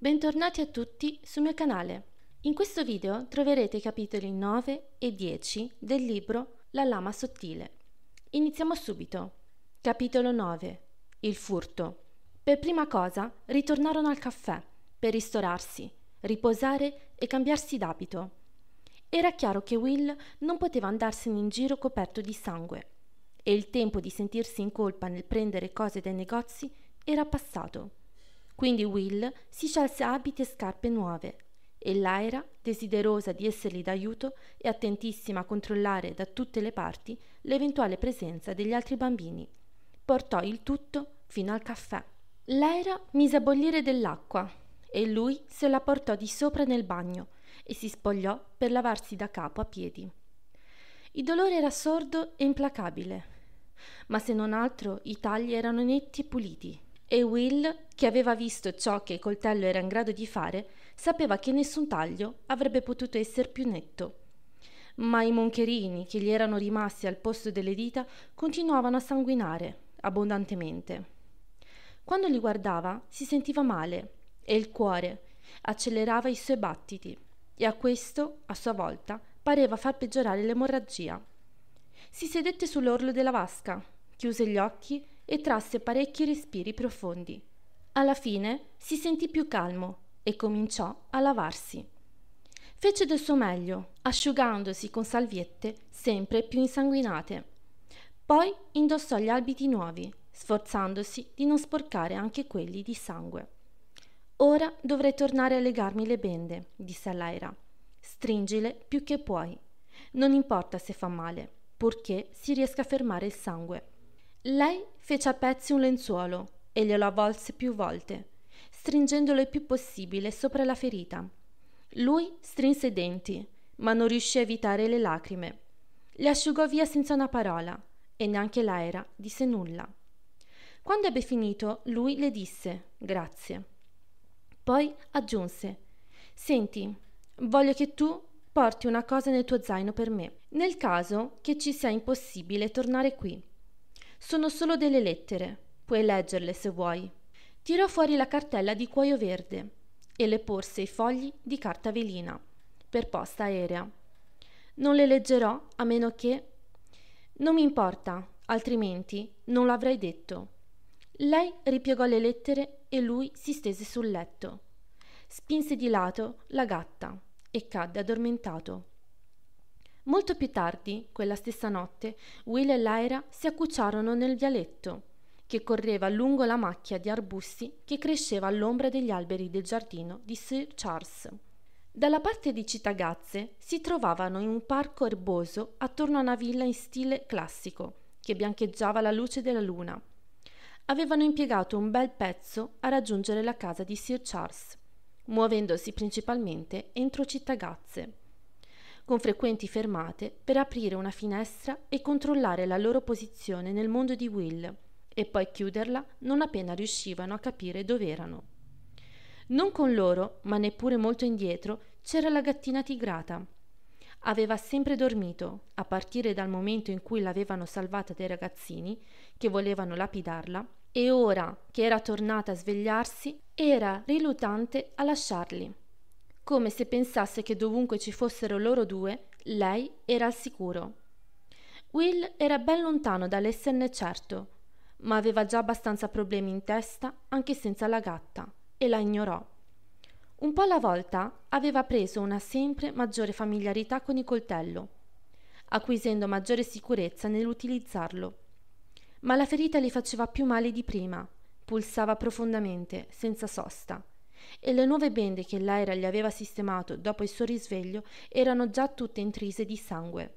Bentornati a tutti sul mio canale. In questo video troverete i capitoli 9 e 10 del libro La lama sottile. Iniziamo subito. Capitolo 9. Il furto. Per prima cosa ritornarono al caffè per ristorarsi, riposare e cambiarsi d'abito. Era chiaro che Will non poteva andarsene in giro coperto di sangue e il tempo di sentirsi in colpa nel prendere cose dai negozi era passato. Quindi Will si scelse abiti e scarpe nuove e Lyra, desiderosa di essergli d'aiuto e attentissima a controllare da tutte le parti l'eventuale presenza degli altri bambini, portò il tutto fino al caffè. Lyra mise a bollire dell'acqua e lui se la portò di sopra nel bagno e si spogliò per lavarsi da capo a piedi. Il dolore era sordo e implacabile, ma se non altro i tagli erano netti e puliti e Will, che aveva visto ciò che il coltello era in grado di fare, sapeva che nessun taglio avrebbe potuto essere più netto. Ma i moncherini che gli erano rimasti al posto delle dita continuavano a sanguinare abbondantemente. Quando li guardava si sentiva male e il cuore accelerava i suoi battiti e a questo, a sua volta, pareva far peggiorare l'emorragia. Si sedette sull'orlo della vasca, chiuse gli occhi e trasse parecchi respiri profondi. Alla fine si sentì più calmo e cominciò a lavarsi. Fece del suo meglio, asciugandosi con salviette sempre più insanguinate. Poi indossò gli abiti nuovi, sforzandosi di non sporcare anche quelli di sangue. Ora dovrei tornare a legarmi le bende, disse a Laira. Stringile più che puoi. Non importa se fa male, purché si riesca a fermare il sangue lei fece a pezzi un lenzuolo e glielo avvolse più volte stringendolo il più possibile sopra la ferita lui strinse i denti ma non riuscì a evitare le lacrime le asciugò via senza una parola e neanche l'aera disse nulla quando ebbe finito lui le disse grazie poi aggiunse senti voglio che tu porti una cosa nel tuo zaino per me nel caso che ci sia impossibile tornare qui sono solo delle lettere, puoi leggerle se vuoi. Tirò fuori la cartella di cuoio verde e le porse i fogli di carta velina per posta aerea. Non le leggerò a meno che... Non mi importa, altrimenti non l'avrei detto. Lei ripiegò le lettere e lui si stese sul letto. Spinse di lato la gatta e cadde addormentato. Molto più tardi, quella stessa notte, Will e Lyra si accucciarono nel vialetto che correva lungo la macchia di arbusti che cresceva all'ombra degli alberi del giardino di Sir Charles. Dalla parte di Citagazze si trovavano in un parco erboso attorno a una villa in stile classico che biancheggiava la luce della luna. Avevano impiegato un bel pezzo a raggiungere la casa di Sir Charles, muovendosi principalmente entro Gazze con frequenti fermate per aprire una finestra e controllare la loro posizione nel mondo di Will, e poi chiuderla non appena riuscivano a capire dove erano. Non con loro, ma neppure molto indietro, c'era la gattina tigrata. Aveva sempre dormito, a partire dal momento in cui l'avevano salvata dai ragazzini che volevano lapidarla, e ora che era tornata a svegliarsi, era riluttante a lasciarli come se pensasse che dovunque ci fossero loro due, lei era al sicuro. Will era ben lontano dall'esserne certo, ma aveva già abbastanza problemi in testa anche senza la gatta e la ignorò. Un po' alla volta aveva preso una sempre maggiore familiarità con il coltello, acquisendo maggiore sicurezza nell'utilizzarlo. Ma la ferita gli faceva più male di prima, pulsava profondamente, senza sosta, e le nuove bende che Laira gli aveva sistemato dopo il suo risveglio erano già tutte intrise di sangue.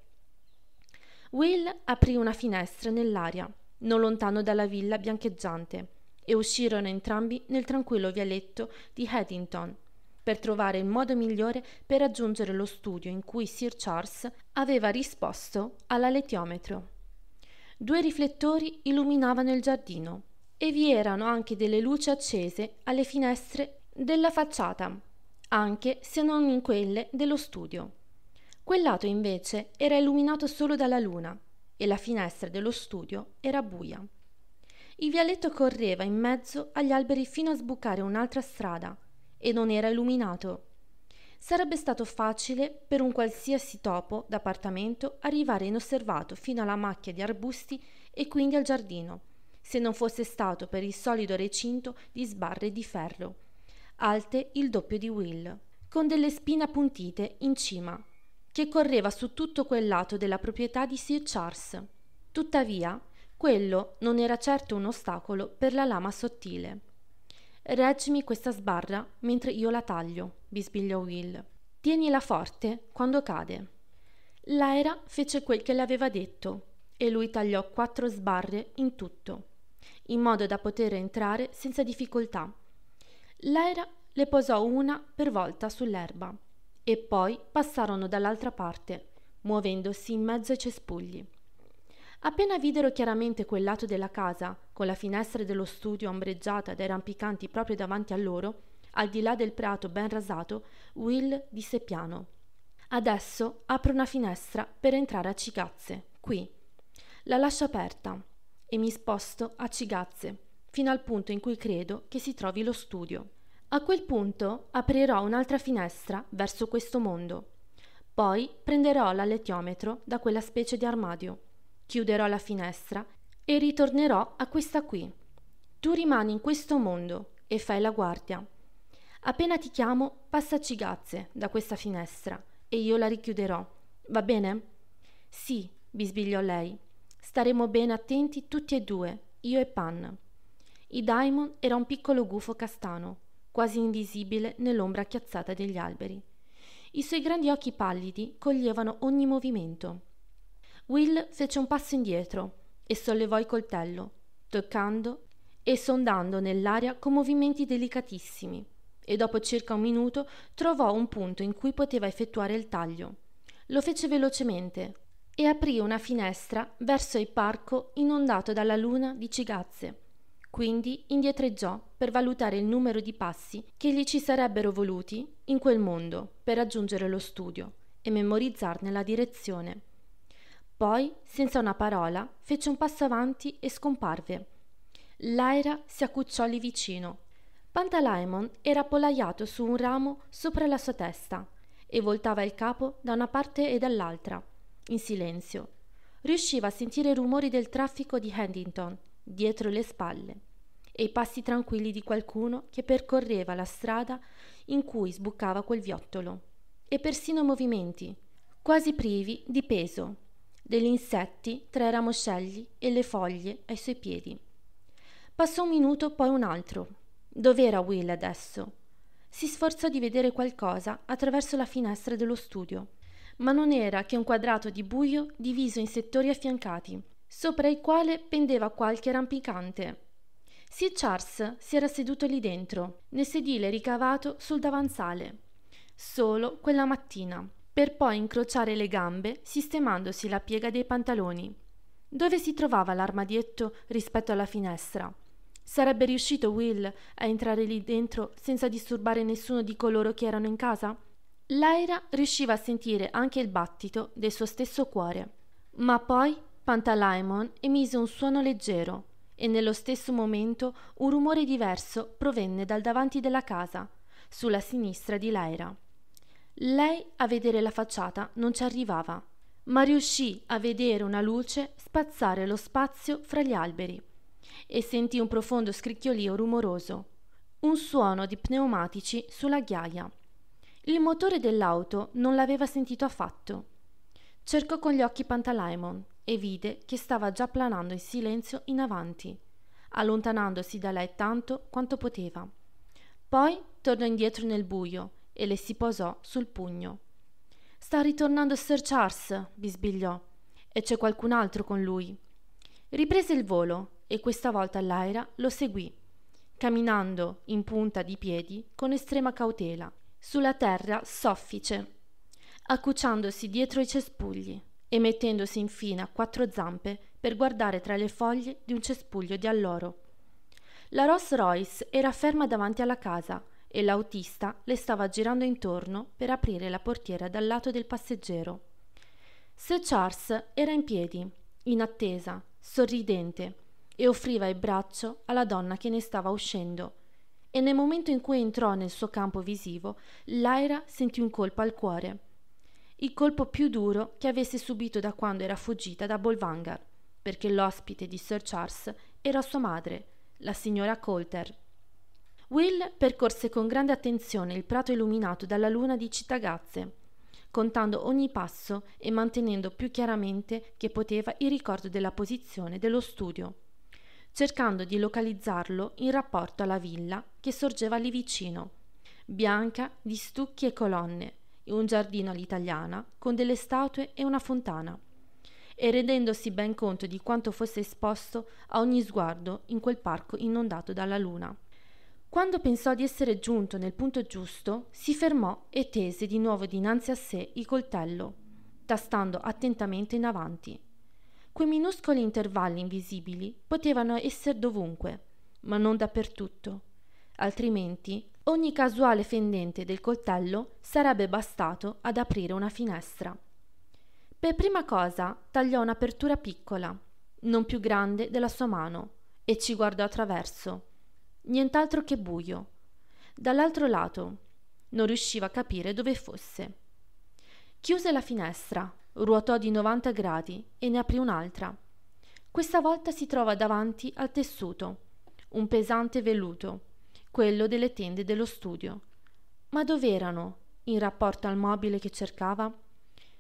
Will aprì una finestra nell'aria, non lontano dalla villa biancheggiante, e uscirono entrambi nel tranquillo vialetto di Headington per trovare il modo migliore per raggiungere lo studio in cui Sir Charles aveva risposto all'aletiometro. Due riflettori illuminavano il giardino e vi erano anche delle luci accese alle finestre della facciata, anche se non in quelle dello studio. Quel lato invece era illuminato solo dalla luna e la finestra dello studio era buia. Il vialetto correva in mezzo agli alberi fino a sbucare un'altra strada e non era illuminato. Sarebbe stato facile per un qualsiasi topo d'appartamento arrivare inosservato fino alla macchia di arbusti e quindi al giardino, se non fosse stato per il solido recinto di sbarre di ferro alte il doppio di Will, con delle spine appuntite in cima, che correva su tutto quel lato della proprietà di Sir Charles. Tuttavia, quello non era certo un ostacolo per la lama sottile. Reggimi questa sbarra mentre io la taglio, bisbigliò Will. Tienila forte quando cade. L'aera fece quel che le aveva detto e lui tagliò quattro sbarre in tutto, in modo da poter entrare senza difficoltà L'aira le posò una per volta sull'erba e poi passarono dall'altra parte, muovendosi in mezzo ai cespugli. Appena videro chiaramente quel lato della casa, con la finestra dello studio ombreggiata dai rampicanti proprio davanti a loro, al di là del prato ben rasato, Will disse piano: Adesso apro una finestra per entrare a cigazze, qui. La lascio aperta e mi sposto a cigazze fino al punto in cui credo che si trovi lo studio. A quel punto aprirò un'altra finestra verso questo mondo. Poi prenderò l'alletiometro da quella specie di armadio. Chiuderò la finestra e ritornerò a questa qui. Tu rimani in questo mondo e fai la guardia. Appena ti chiamo, passaci gazze da questa finestra e io la richiuderò. Va bene? Sì, bisbigliò lei. Staremo bene attenti tutti e due, io e Pan. Il daimon era un piccolo gufo castano, quasi invisibile nell'ombra chiazzata degli alberi. I suoi grandi occhi pallidi coglievano ogni movimento. Will fece un passo indietro e sollevò il coltello, toccando e sondando nell'aria con movimenti delicatissimi, e dopo circa un minuto trovò un punto in cui poteva effettuare il taglio. Lo fece velocemente e aprì una finestra verso il parco inondato dalla luna di cigazze quindi indietreggiò per valutare il numero di passi che gli ci sarebbero voluti in quel mondo per raggiungere lo studio e memorizzarne la direzione. Poi, senza una parola, fece un passo avanti e scomparve. L'aira si accucciò lì vicino. Pantalaimon era appollaiato su un ramo sopra la sua testa e voltava il capo da una parte e dall'altra, in silenzio. Riusciva a sentire i rumori del traffico di Handington dietro le spalle e i passi tranquilli di qualcuno che percorreva la strada in cui sbucava quel viottolo e persino movimenti, quasi privi di peso, degli insetti tra i ramoscelli e le foglie ai suoi piedi. Passò un minuto, poi un altro. Dov'era Will adesso? Si sforzò di vedere qualcosa attraverso la finestra dello studio, ma non era che un quadrato di buio diviso in settori affiancati sopra il quale pendeva qualche rampicante. Si Charles si era seduto lì dentro, nel sedile ricavato sul davanzale, solo quella mattina, per poi incrociare le gambe sistemandosi la piega dei pantaloni. Dove si trovava l'armadietto rispetto alla finestra? Sarebbe riuscito Will a entrare lì dentro senza disturbare nessuno di coloro che erano in casa? Lyra riusciva a sentire anche il battito del suo stesso cuore. Ma poi Pantalaimon emise un suono leggero e nello stesso momento un rumore diverso provenne dal davanti della casa, sulla sinistra di Laira. Lei a vedere la facciata non ci arrivava, ma riuscì a vedere una luce spazzare lo spazio fra gli alberi e sentì un profondo scricchiolio rumoroso, un suono di pneumatici sulla ghiaia. Il motore dell'auto non l'aveva sentito affatto. Cercò con gli occhi Pantalaimon, e vide che stava già planando in silenzio in avanti, allontanandosi da lei tanto quanto poteva. Poi tornò indietro nel buio e le si posò sul pugno. Sta ritornando Sir Charles, bisbigliò, e c'è qualcun altro con lui. Riprese il volo e questa volta Laira lo seguì, camminando in punta di piedi con estrema cautela, sulla terra soffice, accucciandosi dietro i cespugli e mettendosi infine a quattro zampe per guardare tra le foglie di un cespuglio di alloro. La Rolls Royce era ferma davanti alla casa e l'autista le stava girando intorno per aprire la portiera dal lato del passeggero. Sir Charles era in piedi, in attesa, sorridente, e offriva il braccio alla donna che ne stava uscendo. E nel momento in cui entrò nel suo campo visivo, Lyra sentì un colpo al cuore il colpo più duro che avesse subito da quando era fuggita da Bolvangar, perché l'ospite di Sir Charles era sua madre, la signora Colter. Will percorse con grande attenzione il prato illuminato dalla luna di Cittagazze, contando ogni passo e mantenendo più chiaramente che poteva il ricordo della posizione dello studio, cercando di localizzarlo in rapporto alla villa che sorgeva lì vicino, bianca di stucchi e colonne, e un giardino all'italiana, con delle statue e una fontana, e rendendosi ben conto di quanto fosse esposto a ogni sguardo in quel parco inondato dalla luna. Quando pensò di essere giunto nel punto giusto, si fermò e tese di nuovo dinanzi a sé il coltello, tastando attentamente in avanti. Quei minuscoli intervalli invisibili potevano essere dovunque, ma non dappertutto, altrimenti Ogni casuale fendente del coltello sarebbe bastato ad aprire una finestra. Per prima cosa tagliò un'apertura piccola, non più grande della sua mano, e ci guardò attraverso. Nient'altro che buio. Dall'altro lato. Non riusciva a capire dove fosse. Chiuse la finestra, ruotò di 90 gradi e ne aprì un'altra. Questa volta si trova davanti al tessuto, un pesante velluto quello delle tende dello studio. Ma dov'erano, in rapporto al mobile che cercava?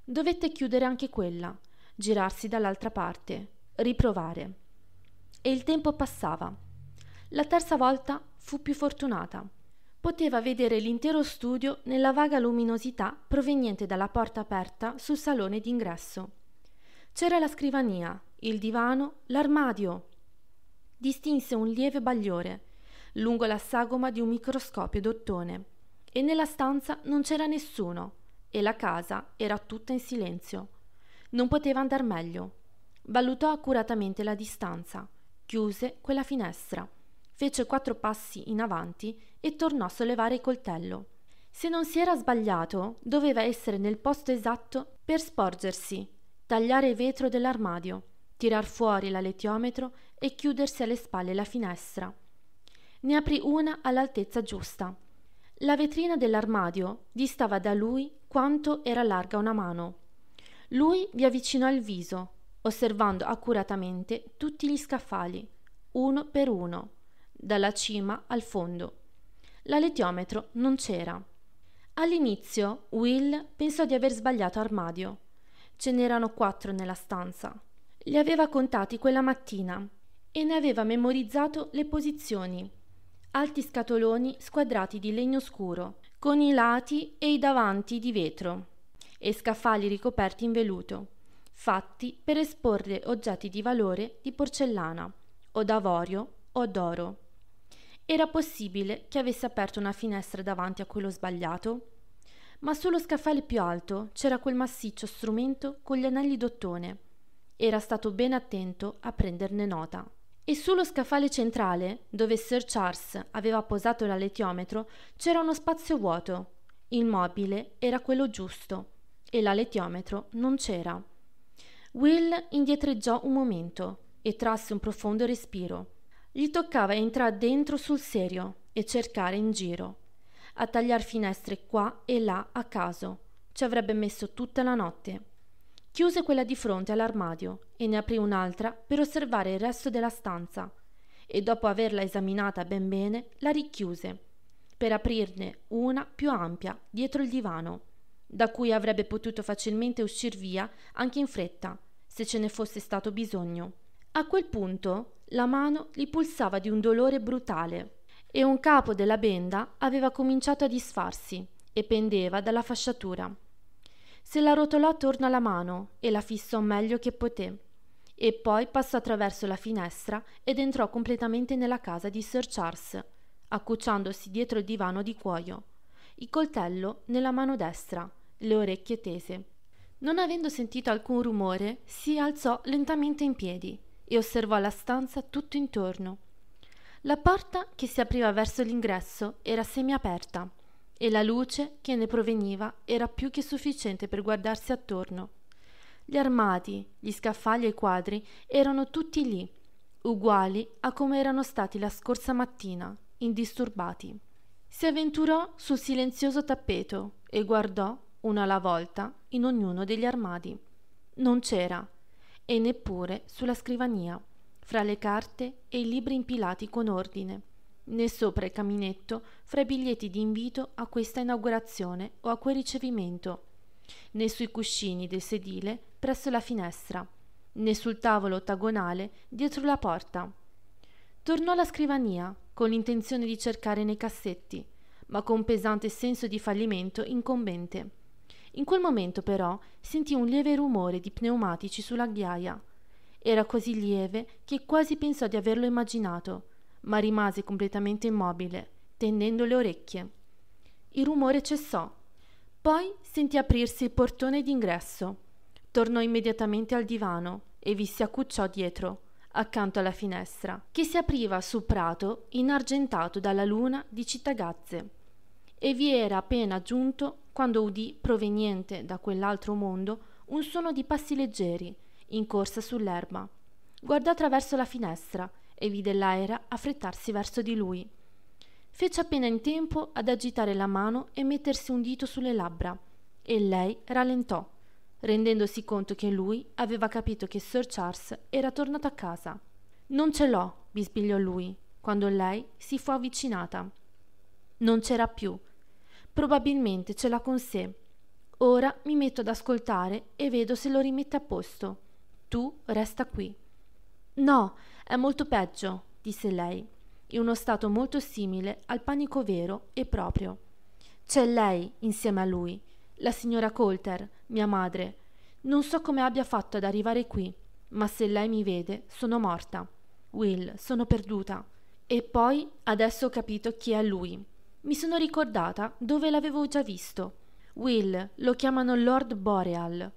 Dovette chiudere anche quella, girarsi dall'altra parte, riprovare. E il tempo passava. La terza volta fu più fortunata. Poteva vedere l'intero studio nella vaga luminosità proveniente dalla porta aperta sul salone d'ingresso. C'era la scrivania, il divano, l'armadio. Distinse un lieve bagliore lungo la sagoma di un microscopio d'ottone. E nella stanza non c'era nessuno, e la casa era tutta in silenzio. Non poteva andar meglio. Valutò accuratamente la distanza, chiuse quella finestra, fece quattro passi in avanti e tornò a sollevare il coltello. Se non si era sbagliato, doveva essere nel posto esatto per sporgersi, tagliare il vetro dell'armadio, tirar fuori l'aletiometro e chiudersi alle spalle la finestra. Ne aprì una all'altezza giusta. La vetrina dell'armadio distava da lui quanto era larga una mano. Lui vi avvicinò il viso, osservando accuratamente tutti gli scaffali, uno per uno, dalla cima al fondo. L'alettiometro non c'era. All'inizio Will pensò di aver sbagliato armadio. Ce n'erano quattro nella stanza. Li aveva contati quella mattina e ne aveva memorizzato le posizioni alti scatoloni squadrati di legno scuro, con i lati e i davanti di vetro, e scaffali ricoperti in veluto, fatti per esporre oggetti di valore di porcellana, o d'avorio o d'oro. Era possibile che avesse aperto una finestra davanti a quello sbagliato? Ma sullo scaffale più alto c'era quel massiccio strumento con gli anelli d'ottone. Era stato ben attento a prenderne nota. E sullo scaffale centrale, dove Sir Charles aveva posato l'aletiometro, c'era uno spazio vuoto. Il mobile era quello giusto e l'aletiometro non c'era. Will indietreggiò un momento e trasse un profondo respiro. Gli toccava entrare dentro sul serio e cercare in giro, a tagliar finestre qua e là a caso. Ci avrebbe messo tutta la notte. Chiuse quella di fronte all'armadio e ne aprì un'altra per osservare il resto della stanza e dopo averla esaminata ben bene la richiuse per aprirne una più ampia dietro il divano, da cui avrebbe potuto facilmente uscir via anche in fretta, se ce ne fosse stato bisogno. A quel punto la mano gli pulsava di un dolore brutale e un capo della benda aveva cominciato a disfarsi e pendeva dalla fasciatura se la rotolò attorno alla mano e la fissò meglio che poté. E poi passò attraverso la finestra ed entrò completamente nella casa di Sir Charles, accucciandosi dietro il divano di cuoio, il coltello nella mano destra, le orecchie tese. Non avendo sentito alcun rumore, si alzò lentamente in piedi e osservò la stanza tutto intorno. La porta che si apriva verso l'ingresso era semiaperta e la luce che ne proveniva era più che sufficiente per guardarsi attorno. Gli armadi, gli scaffali e i quadri erano tutti lì, uguali a come erano stati la scorsa mattina, indisturbati. Si avventurò sul silenzioso tappeto e guardò, uno alla volta, in ognuno degli armadi. Non c'era, e neppure sulla scrivania, fra le carte e i libri impilati con ordine né sopra il caminetto fra i biglietti di invito a questa inaugurazione o a quel ricevimento, né sui cuscini del sedile presso la finestra, né sul tavolo ottagonale dietro la porta. Tornò alla scrivania con l'intenzione di cercare nei cassetti, ma con un pesante senso di fallimento incombente. In quel momento però sentì un lieve rumore di pneumatici sulla ghiaia. Era così lieve che quasi pensò di averlo immaginato, ma rimase completamente immobile, tendendo le orecchie. Il rumore cessò. Poi sentì aprirsi il portone d'ingresso. Tornò immediatamente al divano e vi si accucciò dietro, accanto alla finestra, che si apriva sul prato inargentato dalla luna di cittagazze. E vi era appena giunto quando udì, proveniente da quell'altro mondo, un suono di passi leggeri in corsa sull'erba. Guardò attraverso la finestra e vide Laera affrettarsi verso di lui. Fece appena in tempo ad agitare la mano e mettersi un dito sulle labbra, e lei rallentò, rendendosi conto che lui aveva capito che Sir Charles era tornato a casa. Non ce l'ho, bisbigliò lui, quando lei si fu avvicinata. Non c'era più. Probabilmente ce l'ha con sé. Ora mi metto ad ascoltare e vedo se lo rimette a posto. Tu resta qui. No, è molto peggio, disse lei, in uno stato molto simile al panico vero e proprio. C'è lei insieme a lui, la signora Colter, mia madre. Non so come abbia fatto ad arrivare qui, ma se lei mi vede sono morta. Will, sono perduta. E poi adesso ho capito chi è lui. Mi sono ricordata dove l'avevo già visto. Will, lo chiamano Lord Boreal.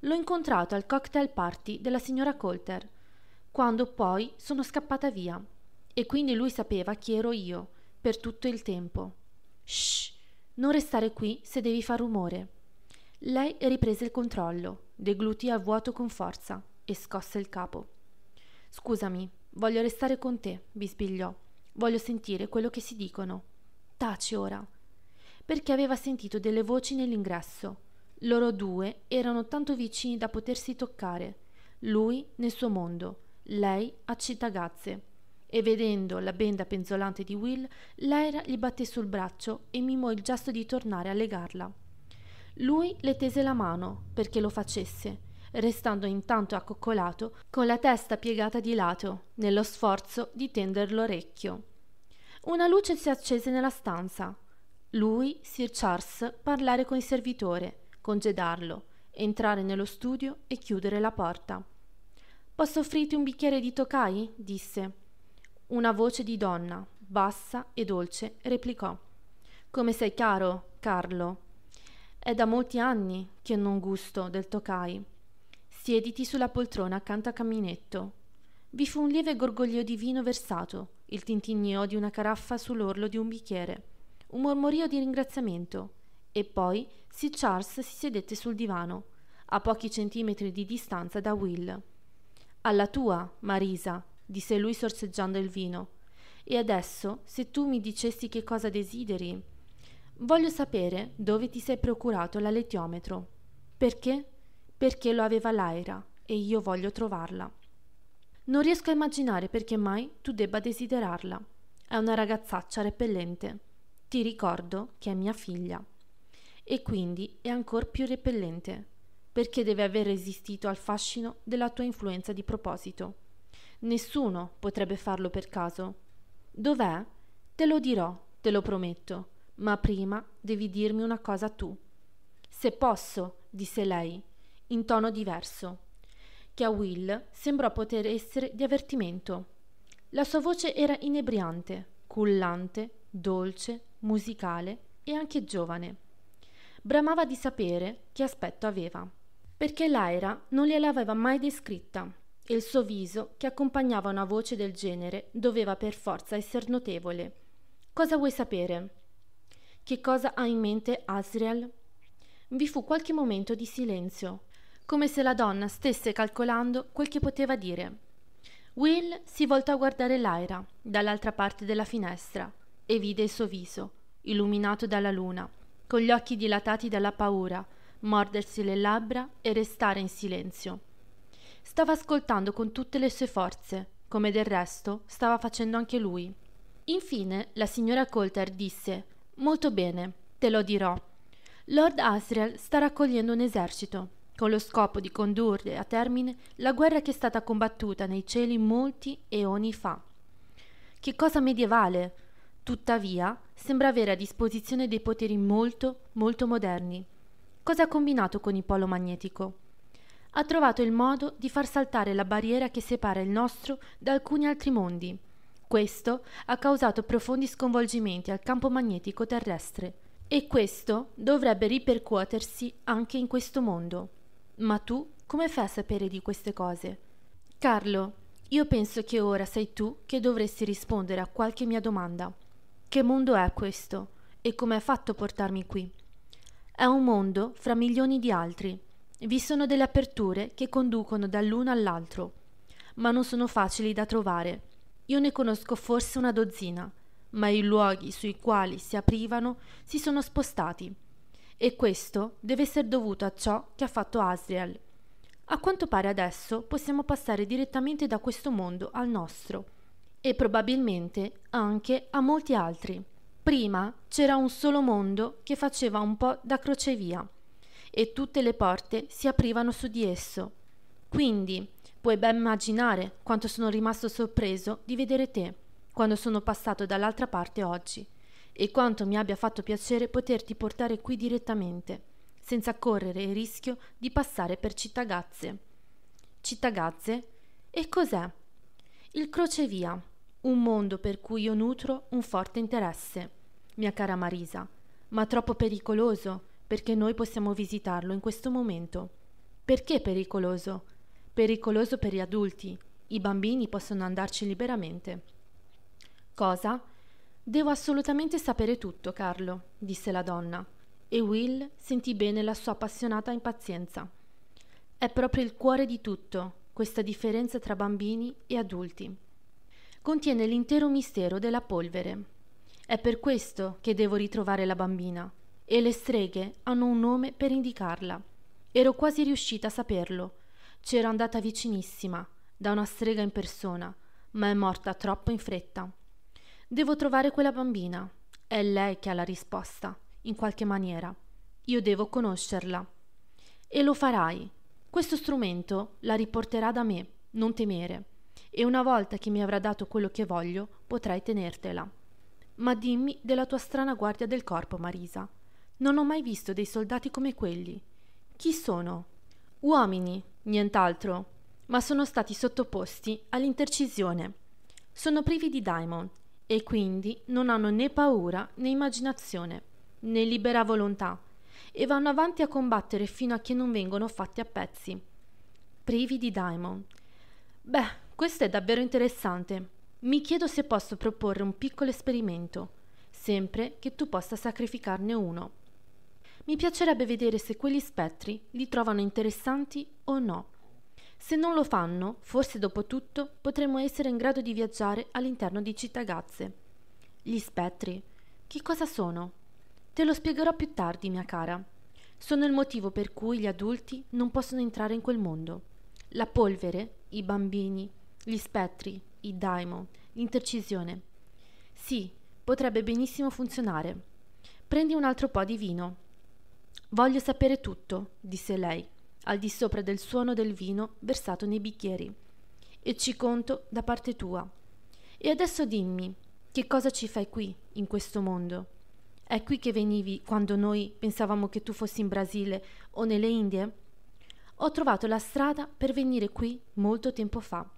L'ho incontrato al cocktail party della signora Colter quando poi sono scappata via. E quindi lui sapeva chi ero io, per tutto il tempo. Shh, non restare qui se devi far rumore. Lei riprese il controllo, deglutì a vuoto con forza e scosse il capo. Scusami, voglio restare con te, bisbigliò. Voglio sentire quello che si dicono. Taci ora. Perché aveva sentito delle voci nell'ingresso. Loro due erano tanto vicini da potersi toccare, lui nel suo mondo, lei accita gazze e vedendo la benda penzolante di Will, Lyra gli batté sul braccio e mimò il gesto di tornare a legarla. Lui le tese la mano perché lo facesse, restando intanto accoccolato con la testa piegata di lato, nello sforzo di tender l'orecchio. Una luce si accese nella stanza. Lui, Sir Charles, parlare con il servitore, congedarlo, entrare nello studio e chiudere la porta. Posso offrirti un bicchiere di tokai? disse. Una voce di donna, bassa e dolce, replicò. Come sei caro, Carlo. È da molti anni che non gusto del tokai. Siediti sulla poltrona accanto a Caminetto. Vi fu un lieve gorgoglio di vino versato, il tintinnio di una caraffa sull'orlo di un bicchiere, un mormorio di ringraziamento. E poi Sir Charles si sedette sul divano, a pochi centimetri di distanza da Will alla tua, Marisa, disse lui sorseggiando il vino. E adesso, se tu mi dicessi che cosa desideri. Voglio sapere dove ti sei procurato l'alettiometro. Perché? Perché lo aveva Laira e io voglio trovarla. Non riesco a immaginare perché mai tu debba desiderarla. È una ragazzaccia repellente. Ti ricordo che è mia figlia. E quindi è ancora più repellente perché deve aver resistito al fascino della tua influenza di proposito. Nessuno potrebbe farlo per caso. Dov'è? Te lo dirò, te lo prometto, ma prima devi dirmi una cosa tu. Se posso, disse lei, in tono diverso, che a Will sembrò poter essere di avvertimento. La sua voce era inebriante, cullante, dolce, musicale e anche giovane. Bramava di sapere che aspetto aveva perché Laira non gliel'aveva mai descritta e il suo viso, che accompagnava una voce del genere, doveva per forza essere notevole. Cosa vuoi sapere? Che cosa ha in mente Asriel? Vi fu qualche momento di silenzio, come se la donna stesse calcolando quel che poteva dire. Will si voltò a guardare Laira dall'altra parte della finestra e vide il suo viso, illuminato dalla luna, con gli occhi dilatati dalla paura, mordersi le labbra e restare in silenzio. Stava ascoltando con tutte le sue forze, come del resto stava facendo anche lui. Infine la signora Colter disse Molto bene, te lo dirò. Lord Asriel sta raccogliendo un esercito, con lo scopo di condurre a termine la guerra che è stata combattuta nei cieli molti eoni fa. Che cosa medievale! Tuttavia, sembra avere a disposizione dei poteri molto, molto moderni cosa ha combinato con il polo magnetico? Ha trovato il modo di far saltare la barriera che separa il nostro da alcuni altri mondi. Questo ha causato profondi sconvolgimenti al campo magnetico terrestre e questo dovrebbe ripercuotersi anche in questo mondo. Ma tu come fai a sapere di queste cose? Carlo, io penso che ora sei tu che dovresti rispondere a qualche mia domanda. Che mondo è questo? E come hai fatto a portarmi qui? È un mondo fra milioni di altri. Vi sono delle aperture che conducono dall'uno all'altro, ma non sono facili da trovare. Io ne conosco forse una dozzina, ma i luoghi sui quali si aprivano si sono spostati. E questo deve essere dovuto a ciò che ha fatto Asriel. A quanto pare adesso possiamo passare direttamente da questo mondo al nostro, e probabilmente anche a molti altri. Prima c'era un solo mondo che faceva un po' da crocevia e tutte le porte si aprivano su di esso. Quindi puoi ben immaginare quanto sono rimasto sorpreso di vedere te quando sono passato dall'altra parte oggi e quanto mi abbia fatto piacere poterti portare qui direttamente, senza correre il rischio di passare per Cittagazze. Cittagazze? E cos'è? Il crocevia un mondo per cui io nutro un forte interesse, mia cara Marisa, ma troppo pericoloso perché noi possiamo visitarlo in questo momento. Perché pericoloso? Pericoloso per gli adulti, i bambini possono andarci liberamente. Cosa? Devo assolutamente sapere tutto, Carlo, disse la donna, e Will sentì bene la sua appassionata impazienza. È proprio il cuore di tutto, questa differenza tra bambini e adulti contiene l'intero mistero della polvere. È per questo che devo ritrovare la bambina. E le streghe hanno un nome per indicarla. Ero quasi riuscita a saperlo. C'ero andata vicinissima, da una strega in persona, ma è morta troppo in fretta. Devo trovare quella bambina. È lei che ha la risposta, in qualche maniera. Io devo conoscerla. E lo farai. Questo strumento la riporterà da me, non temere e una volta che mi avrà dato quello che voglio, potrai tenertela. Ma dimmi della tua strana guardia del corpo, Marisa. Non ho mai visto dei soldati come quelli. Chi sono? Uomini, nient'altro, ma sono stati sottoposti all'intercisione. Sono privi di daimon e quindi non hanno né paura né immaginazione, né libera volontà e vanno avanti a combattere fino a che non vengono fatti a pezzi. Privi di daimon. Beh, questo è davvero interessante. Mi chiedo se posso proporre un piccolo esperimento, sempre che tu possa sacrificarne uno. Mi piacerebbe vedere se quegli spettri li trovano interessanti o no. Se non lo fanno, forse dopo tutto potremmo essere in grado di viaggiare all'interno di città gazze. Gli spettri, che cosa sono? Te lo spiegherò più tardi, mia cara. Sono il motivo per cui gli adulti non possono entrare in quel mondo. La polvere, i bambini, gli spettri, i daimon, l'intercisione. Sì, potrebbe benissimo funzionare. Prendi un altro po' di vino. Voglio sapere tutto, disse lei, al di sopra del suono del vino versato nei bicchieri. E ci conto da parte tua. E adesso dimmi, che cosa ci fai qui, in questo mondo? È qui che venivi quando noi pensavamo che tu fossi in Brasile o nelle Indie? Ho trovato la strada per venire qui molto tempo fa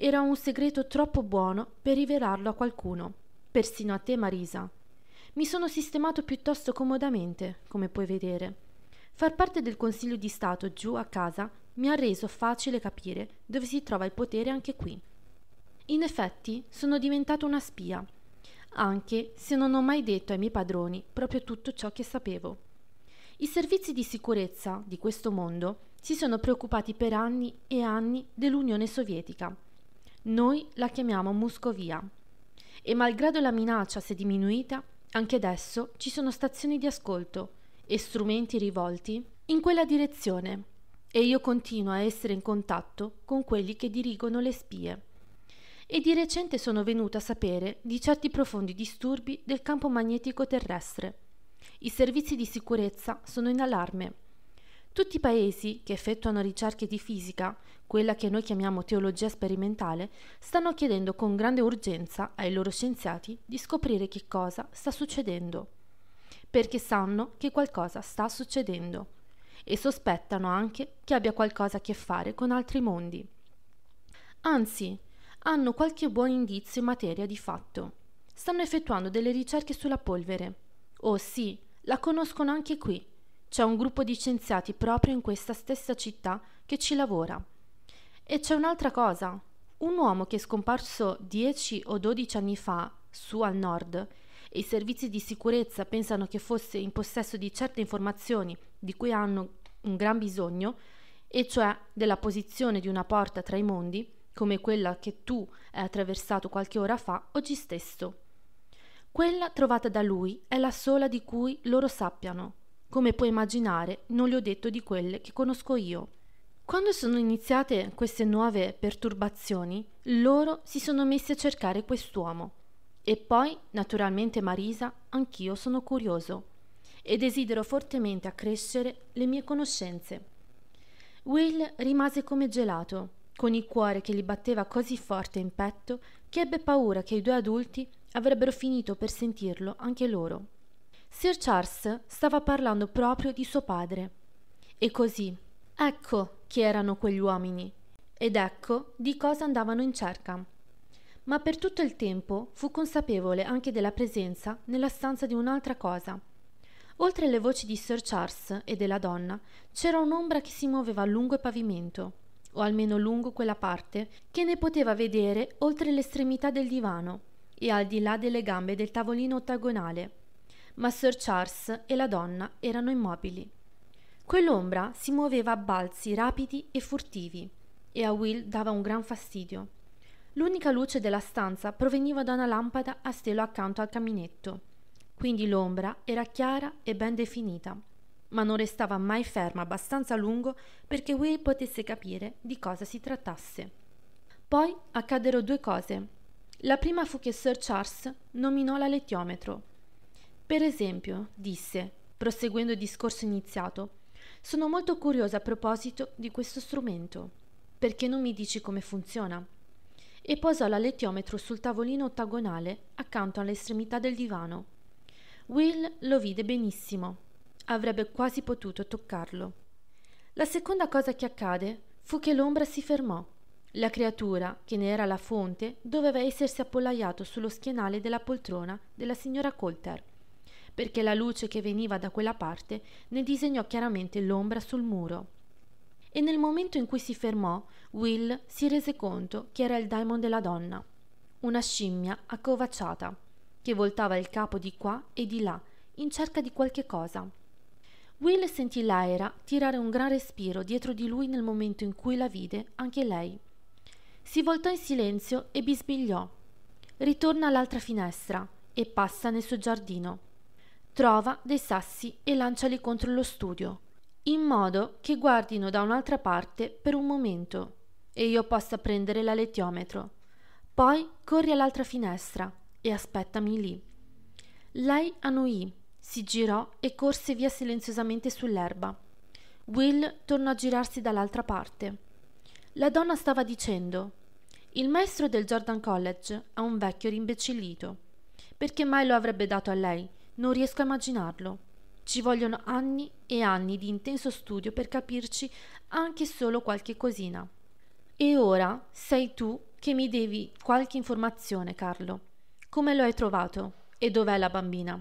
era un segreto troppo buono per rivelarlo a qualcuno, persino a te, Marisa. Mi sono sistemato piuttosto comodamente, come puoi vedere. Far parte del Consiglio di Stato giù a casa mi ha reso facile capire dove si trova il potere anche qui. In effetti, sono diventato una spia, anche se non ho mai detto ai miei padroni proprio tutto ciò che sapevo. I servizi di sicurezza di questo mondo si sono preoccupati per anni e anni dell'Unione Sovietica noi la chiamiamo Muscovia. E malgrado la minaccia sia diminuita, anche adesso ci sono stazioni di ascolto e strumenti rivolti in quella direzione e io continuo a essere in contatto con quelli che dirigono le spie. E di recente sono venuta a sapere di certi profondi disturbi del campo magnetico terrestre. I servizi di sicurezza sono in allarme tutti i paesi che effettuano ricerche di fisica, quella che noi chiamiamo teologia sperimentale, stanno chiedendo con grande urgenza ai loro scienziati di scoprire che cosa sta succedendo, perché sanno che qualcosa sta succedendo e sospettano anche che abbia qualcosa a che fare con altri mondi. Anzi, hanno qualche buon indizio in materia di fatto. Stanno effettuando delle ricerche sulla polvere. Oh sì, la conoscono anche qui, c'è un gruppo di scienziati proprio in questa stessa città che ci lavora. E c'è un'altra cosa. Un uomo che è scomparso 10 o 12 anni fa, su al nord, e i servizi di sicurezza pensano che fosse in possesso di certe informazioni di cui hanno un gran bisogno, e cioè della posizione di una porta tra i mondi, come quella che tu hai attraversato qualche ora fa, oggi stesso. Quella trovata da lui è la sola di cui loro sappiano. Come puoi immaginare, non le ho detto di quelle che conosco io. Quando sono iniziate queste nuove perturbazioni, loro si sono messi a cercare quest'uomo. E poi, naturalmente, Marisa, anch'io sono curioso e desidero fortemente accrescere le mie conoscenze. Will rimase come gelato, con il cuore che gli batteva così forte in petto che ebbe paura che i due adulti avrebbero finito per sentirlo anche loro. Sir Charles stava parlando proprio di suo padre. E così, ecco chi erano quegli uomini ed ecco di cosa andavano in cerca. Ma per tutto il tempo fu consapevole anche della presenza nella stanza di un'altra cosa. Oltre alle voci di Sir Charles e della donna, c'era un'ombra che si muoveva lungo il pavimento, o almeno lungo quella parte che ne poteva vedere oltre l'estremità del divano e al di là delle gambe del tavolino ottagonale ma Sir Charles e la donna erano immobili. Quell'ombra si muoveva a balzi rapidi e furtivi, e a Will dava un gran fastidio. L'unica luce della stanza proveniva da una lampada a stelo accanto al caminetto, quindi l'ombra era chiara e ben definita, ma non restava mai ferma abbastanza a lungo perché Will potesse capire di cosa si trattasse. Poi accaddero due cose. La prima fu che Sir Charles nominò l'alettiometro per esempio, disse, proseguendo il discorso iniziato, sono molto curiosa a proposito di questo strumento. Perché non mi dici come funziona? E posò l'alettiometro sul tavolino ottagonale accanto all'estremità del divano. Will lo vide benissimo. Avrebbe quasi potuto toccarlo. La seconda cosa che accade fu che l'ombra si fermò. La creatura, che ne era la fonte, doveva essersi appollaiato sullo schienale della poltrona della signora Colter perché la luce che veniva da quella parte ne disegnò chiaramente l'ombra sul muro. E nel momento in cui si fermò, Will si rese conto che era il daimon della donna, una scimmia accovacciata, che voltava il capo di qua e di là in cerca di qualche cosa. Will sentì Laera tirare un gran respiro dietro di lui nel momento in cui la vide anche lei. Si voltò in silenzio e bisbigliò. Ritorna all'altra finestra e passa nel suo giardino trova dei sassi e lanciali contro lo studio, in modo che guardino da un'altra parte per un momento e io possa prendere l'alettiometro. Poi corri all'altra finestra e aspettami lì. Lei annuì, si girò e corse via silenziosamente sull'erba. Will tornò a girarsi dall'altra parte. La donna stava dicendo: Il maestro del Jordan College ha un vecchio rimbecillito. Perché mai lo avrebbe dato a lei? Non riesco a immaginarlo. Ci vogliono anni e anni di intenso studio per capirci anche solo qualche cosina. E ora sei tu che mi devi qualche informazione, Carlo. Come lo hai trovato? E dov'è la bambina?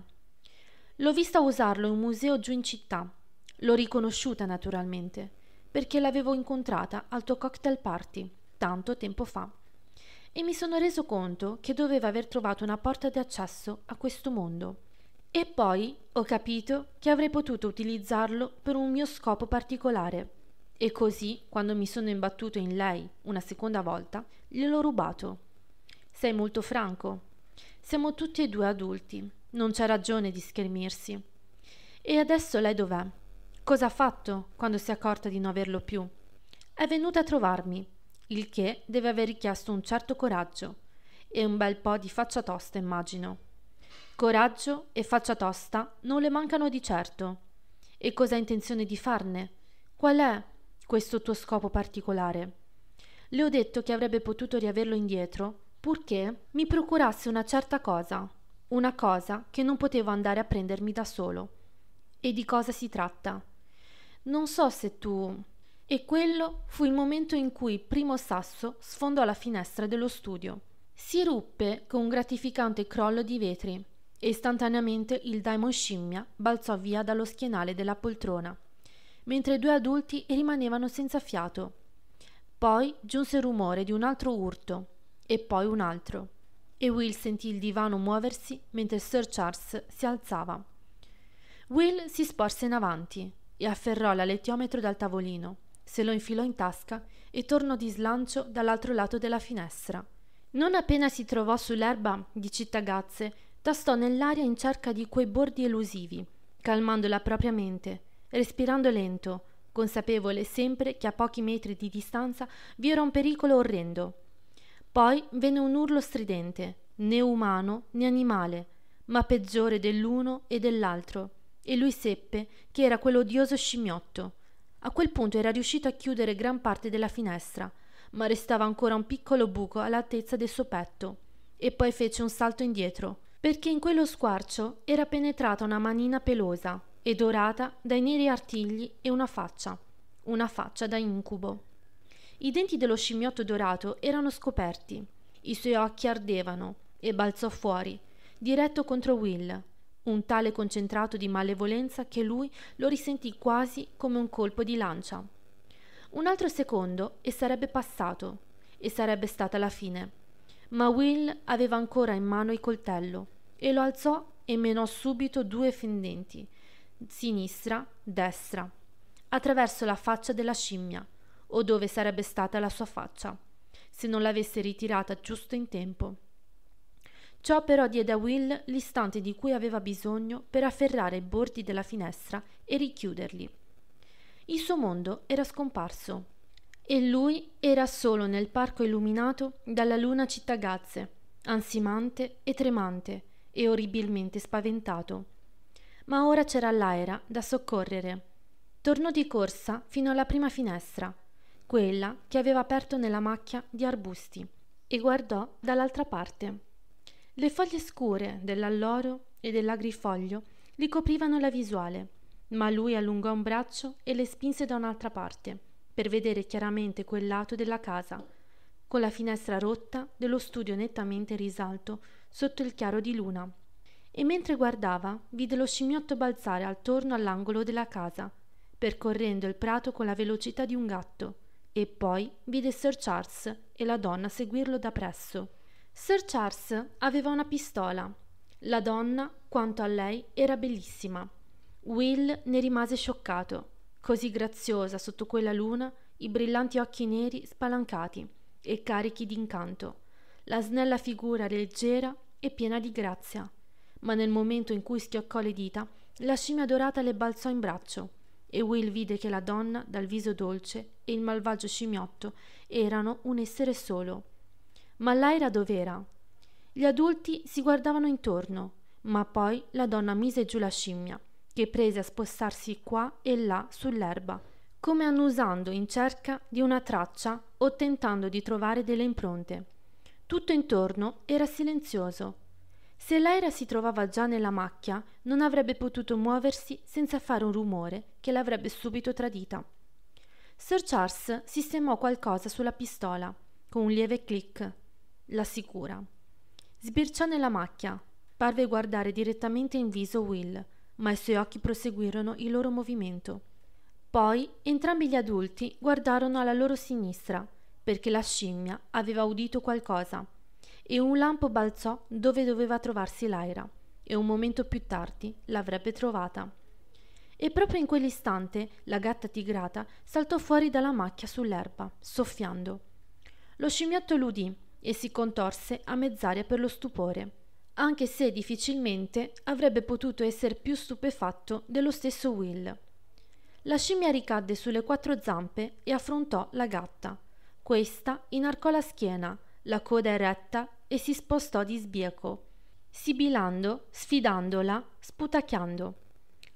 L'ho vista usarlo in un museo giù in città. L'ho riconosciuta naturalmente, perché l'avevo incontrata al tuo cocktail party tanto tempo fa. E mi sono reso conto che doveva aver trovato una porta di accesso a questo mondo. E poi ho capito che avrei potuto utilizzarlo per un mio scopo particolare. E così, quando mi sono imbattuto in lei una seconda volta, gliel'ho rubato. Sei molto franco. Siamo tutti e due adulti, non c'è ragione di schermirsi. E adesso lei dov'è? Cosa ha fatto quando si è accorta di non averlo più? È venuta a trovarmi, il che deve aver richiesto un certo coraggio e un bel po' di faccia tosta, immagino. Coraggio e faccia tosta non le mancano di certo. E cosa hai intenzione di farne? Qual è questo tuo scopo particolare? Le ho detto che avrebbe potuto riaverlo indietro, purché mi procurasse una certa cosa, una cosa che non potevo andare a prendermi da solo. E di cosa si tratta? Non so se tu. E quello fu il momento in cui il Primo Sasso sfondò la finestra dello studio. Si ruppe con un gratificante crollo di vetri istantaneamente il daimon scimmia balzò via dallo schienale della poltrona, mentre i due adulti rimanevano senza fiato. Poi giunse il rumore di un altro urto, e poi un altro, e Will sentì il divano muoversi mentre Sir Charles si alzava. Will si sporse in avanti e afferrò l'alettiometro dal tavolino, se lo infilò in tasca e tornò di slancio dall'altro lato della finestra. Non appena si trovò sull'erba di città gazze, tastò nell'aria in cerca di quei bordi elusivi, calmando la propria mente, respirando lento, consapevole sempre che a pochi metri di distanza vi era un pericolo orrendo. Poi venne un urlo stridente, né umano né animale, ma peggiore dell'uno e dell'altro, e lui seppe che era quell'odioso scimmiotto. A quel punto era riuscito a chiudere gran parte della finestra, ma restava ancora un piccolo buco all'altezza del suo petto, e poi fece un salto indietro, perché in quello squarcio era penetrata una manina pelosa e dorata dai neri artigli e una faccia, una faccia da incubo. I denti dello scimmiotto dorato erano scoperti, i suoi occhi ardevano e balzò fuori, diretto contro Will, un tale concentrato di malevolenza che lui lo risentì quasi come un colpo di lancia. Un altro secondo e sarebbe passato, e sarebbe stata la fine. Ma Will aveva ancora in mano il coltello e lo alzò e menò subito due fendenti, sinistra, destra, attraverso la faccia della scimmia, o dove sarebbe stata la sua faccia, se non l'avesse ritirata giusto in tempo. Ciò però diede a Will l'istante di cui aveva bisogno per afferrare i bordi della finestra e richiuderli. Il suo mondo era scomparso e lui era solo nel parco illuminato dalla luna cittagazze, ansimante e tremante, e orribilmente spaventato. Ma ora c'era l'aera da soccorrere. Tornò di corsa fino alla prima finestra, quella che aveva aperto nella macchia di arbusti, e guardò dall'altra parte. Le foglie scure dell'alloro e dell'agrifoglio gli coprivano la visuale, ma lui allungò un braccio e le spinse da un'altra parte, per vedere chiaramente quel lato della casa, con la finestra rotta dello studio nettamente risalto sotto il chiaro di luna. E mentre guardava, vide lo scimmiotto balzare attorno all'angolo della casa, percorrendo il prato con la velocità di un gatto, e poi vide Sir Charles e la donna seguirlo da presso. Sir Charles aveva una pistola. La donna, quanto a lei, era bellissima. Will ne rimase scioccato, così graziosa sotto quella luna, i brillanti occhi neri spalancati e carichi d'incanto, la snella figura leggera e piena di grazia. Ma nel momento in cui schioccò le dita, la scimmia dorata le balzò in braccio e Will vide che la donna dal viso dolce e il malvagio scimmiotto erano un essere solo. Ma Laira dov'era? Gli adulti si guardavano intorno, ma poi la donna mise giù la scimmia, che prese a spostarsi qua e là sull'erba, come annusando in cerca di una traccia o tentando di trovare delle impronte. Tutto intorno era silenzioso. Se Laira si trovava già nella macchia, non avrebbe potuto muoversi senza fare un rumore che l'avrebbe subito tradita. Sir Charles sistemò qualcosa sulla pistola, con un lieve clic. La sicura. Sbirciò nella macchia. Parve guardare direttamente in viso Will, ma i suoi occhi proseguirono il loro movimento. Poi entrambi gli adulti guardarono alla loro sinistra perché la scimmia aveva udito qualcosa e un lampo balzò dove doveva trovarsi Laira e un momento più tardi l'avrebbe trovata. E proprio in quell'istante la gatta tigrata saltò fuori dalla macchia sull'erba, soffiando. Lo scimmiotto l'udì e si contorse a mezz'aria per lo stupore, anche se difficilmente avrebbe potuto essere più stupefatto dello stesso Will. La scimmia ricadde sulle quattro zampe e affrontò la gatta, questa inarcò la schiena, la coda eretta e si spostò di sbieco, sibilando, sfidandola, sputacchiando.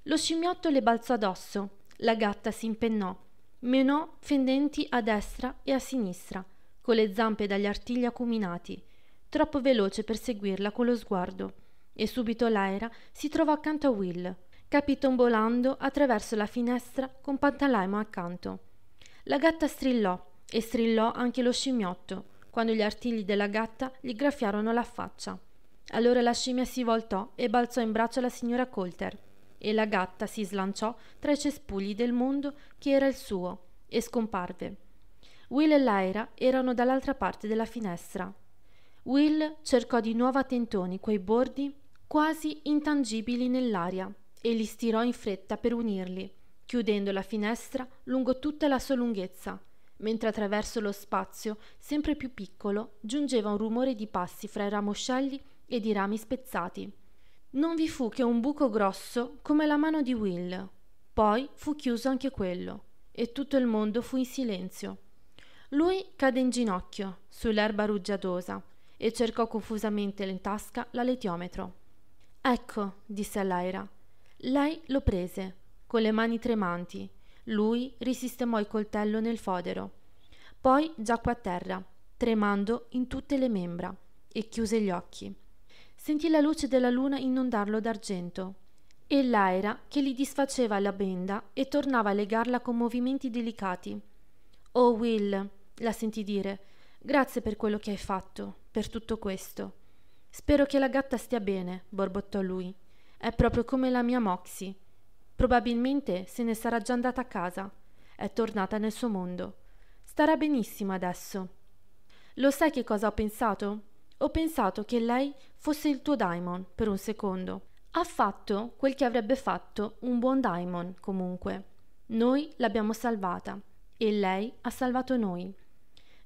Lo scimmiotto le balzò addosso, la gatta si impennò, menò fendenti a destra e a sinistra, con le zampe dagli artigli acuminati, troppo veloce per seguirla con lo sguardo, e subito Laira si trovò accanto a Will, capitombolando attraverso la finestra con Pantalaimo accanto. La gatta strillò, e strillò anche lo scimmiotto quando gli artigli della gatta gli graffiarono la faccia. Allora la scimmia si voltò e balzò in braccio alla signora Colter e la gatta si slanciò tra i cespugli del mondo che era il suo e scomparve. Will e Lyra erano dall'altra parte della finestra. Will cercò di nuovo a tentoni quei bordi quasi intangibili nell'aria e li stirò in fretta per unirli, chiudendo la finestra lungo tutta la sua lunghezza mentre attraverso lo spazio, sempre più piccolo, giungeva un rumore di passi fra i ramoscelli e di rami spezzati. Non vi fu che un buco grosso come la mano di Will. Poi fu chiuso anche quello, e tutto il mondo fu in silenzio. Lui cadde in ginocchio sull'erba rugiadosa e cercò confusamente in tasca l'aletiometro. Ecco, disse a Laira. Lei lo prese, con le mani tremanti, lui risistemò il coltello nel fodero. Poi giacque a terra, tremando in tutte le membra, e chiuse gli occhi. Sentì la luce della luna inondarlo d'argento. E era che gli disfaceva la benda e tornava a legarla con movimenti delicati. Oh Will, la sentì dire, grazie per quello che hai fatto, per tutto questo. Spero che la gatta stia bene, borbottò lui. È proprio come la mia Moxie. Probabilmente se ne sarà già andata a casa. È tornata nel suo mondo. Starà benissimo adesso. Lo sai che cosa ho pensato? Ho pensato che lei fosse il tuo Daimon per un secondo. Ha fatto quel che avrebbe fatto un buon Daimon, comunque. Noi l'abbiamo salvata e lei ha salvato noi.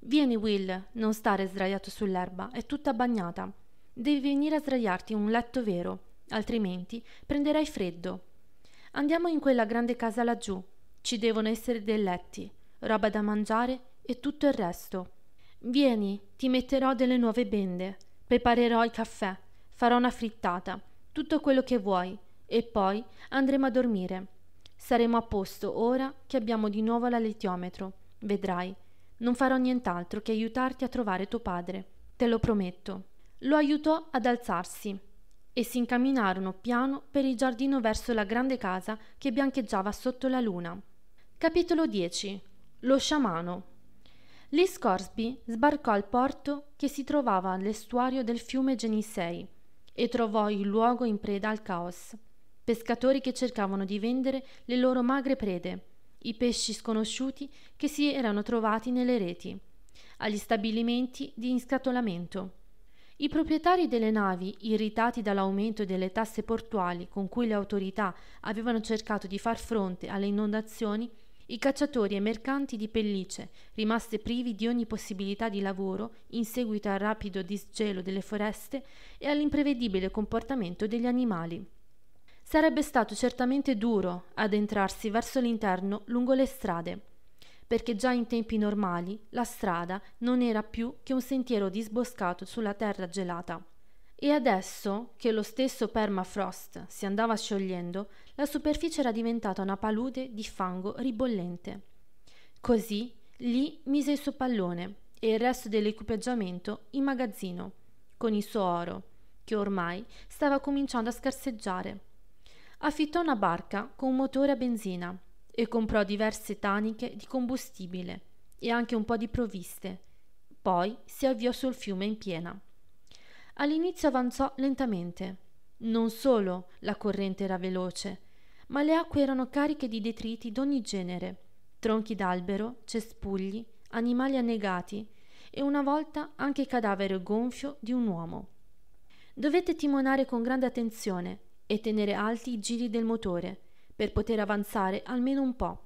Vieni, Will, non stare sdraiato sull'erba, è tutta bagnata. Devi venire a sdraiarti in un letto vero, altrimenti prenderai freddo. Andiamo in quella grande casa laggiù. Ci devono essere dei letti, roba da mangiare e tutto il resto. Vieni, ti metterò delle nuove bende, preparerò il caffè, farò una frittata, tutto quello che vuoi, e poi andremo a dormire. Saremo a posto ora che abbiamo di nuovo l'alettiometro. Vedrai. Non farò nient'altro che aiutarti a trovare tuo padre. Te lo prometto. Lo aiutò ad alzarsi e si incamminarono piano per il giardino verso la grande casa che biancheggiava sotto la luna. Capitolo 10 Lo sciamano Lee Scorsby sbarcò al porto che si trovava all'estuario del fiume Genisei e trovò il luogo in preda al caos. Pescatori che cercavano di vendere le loro magre prede, i pesci sconosciuti che si erano trovati nelle reti, agli stabilimenti di inscatolamento. I proprietari delle navi, irritati dall'aumento delle tasse portuali con cui le autorità avevano cercato di far fronte alle inondazioni, i cacciatori e mercanti di pellice, rimaste privi di ogni possibilità di lavoro in seguito al rapido disgelo delle foreste e all'imprevedibile comportamento degli animali. Sarebbe stato certamente duro addentrarsi verso l'interno lungo le strade, perché già in tempi normali la strada non era più che un sentiero disboscato sulla terra gelata. E adesso che lo stesso permafrost si andava sciogliendo, la superficie era diventata una palude di fango ribollente. Così lì mise il suo pallone e il resto dell'equipaggiamento in magazzino, con il suo oro, che ormai stava cominciando a scarseggiare. Affittò una barca con un motore a benzina e comprò diverse taniche di combustibile e anche un po di provviste. Poi si avviò sul fiume in piena. All'inizio avanzò lentamente. Non solo la corrente era veloce, ma le acque erano cariche di detriti d'ogni genere, tronchi d'albero, cespugli, animali annegati e una volta anche cadavere gonfio di un uomo. Dovette timonare con grande attenzione e tenere alti i giri del motore, per poter avanzare almeno un po'.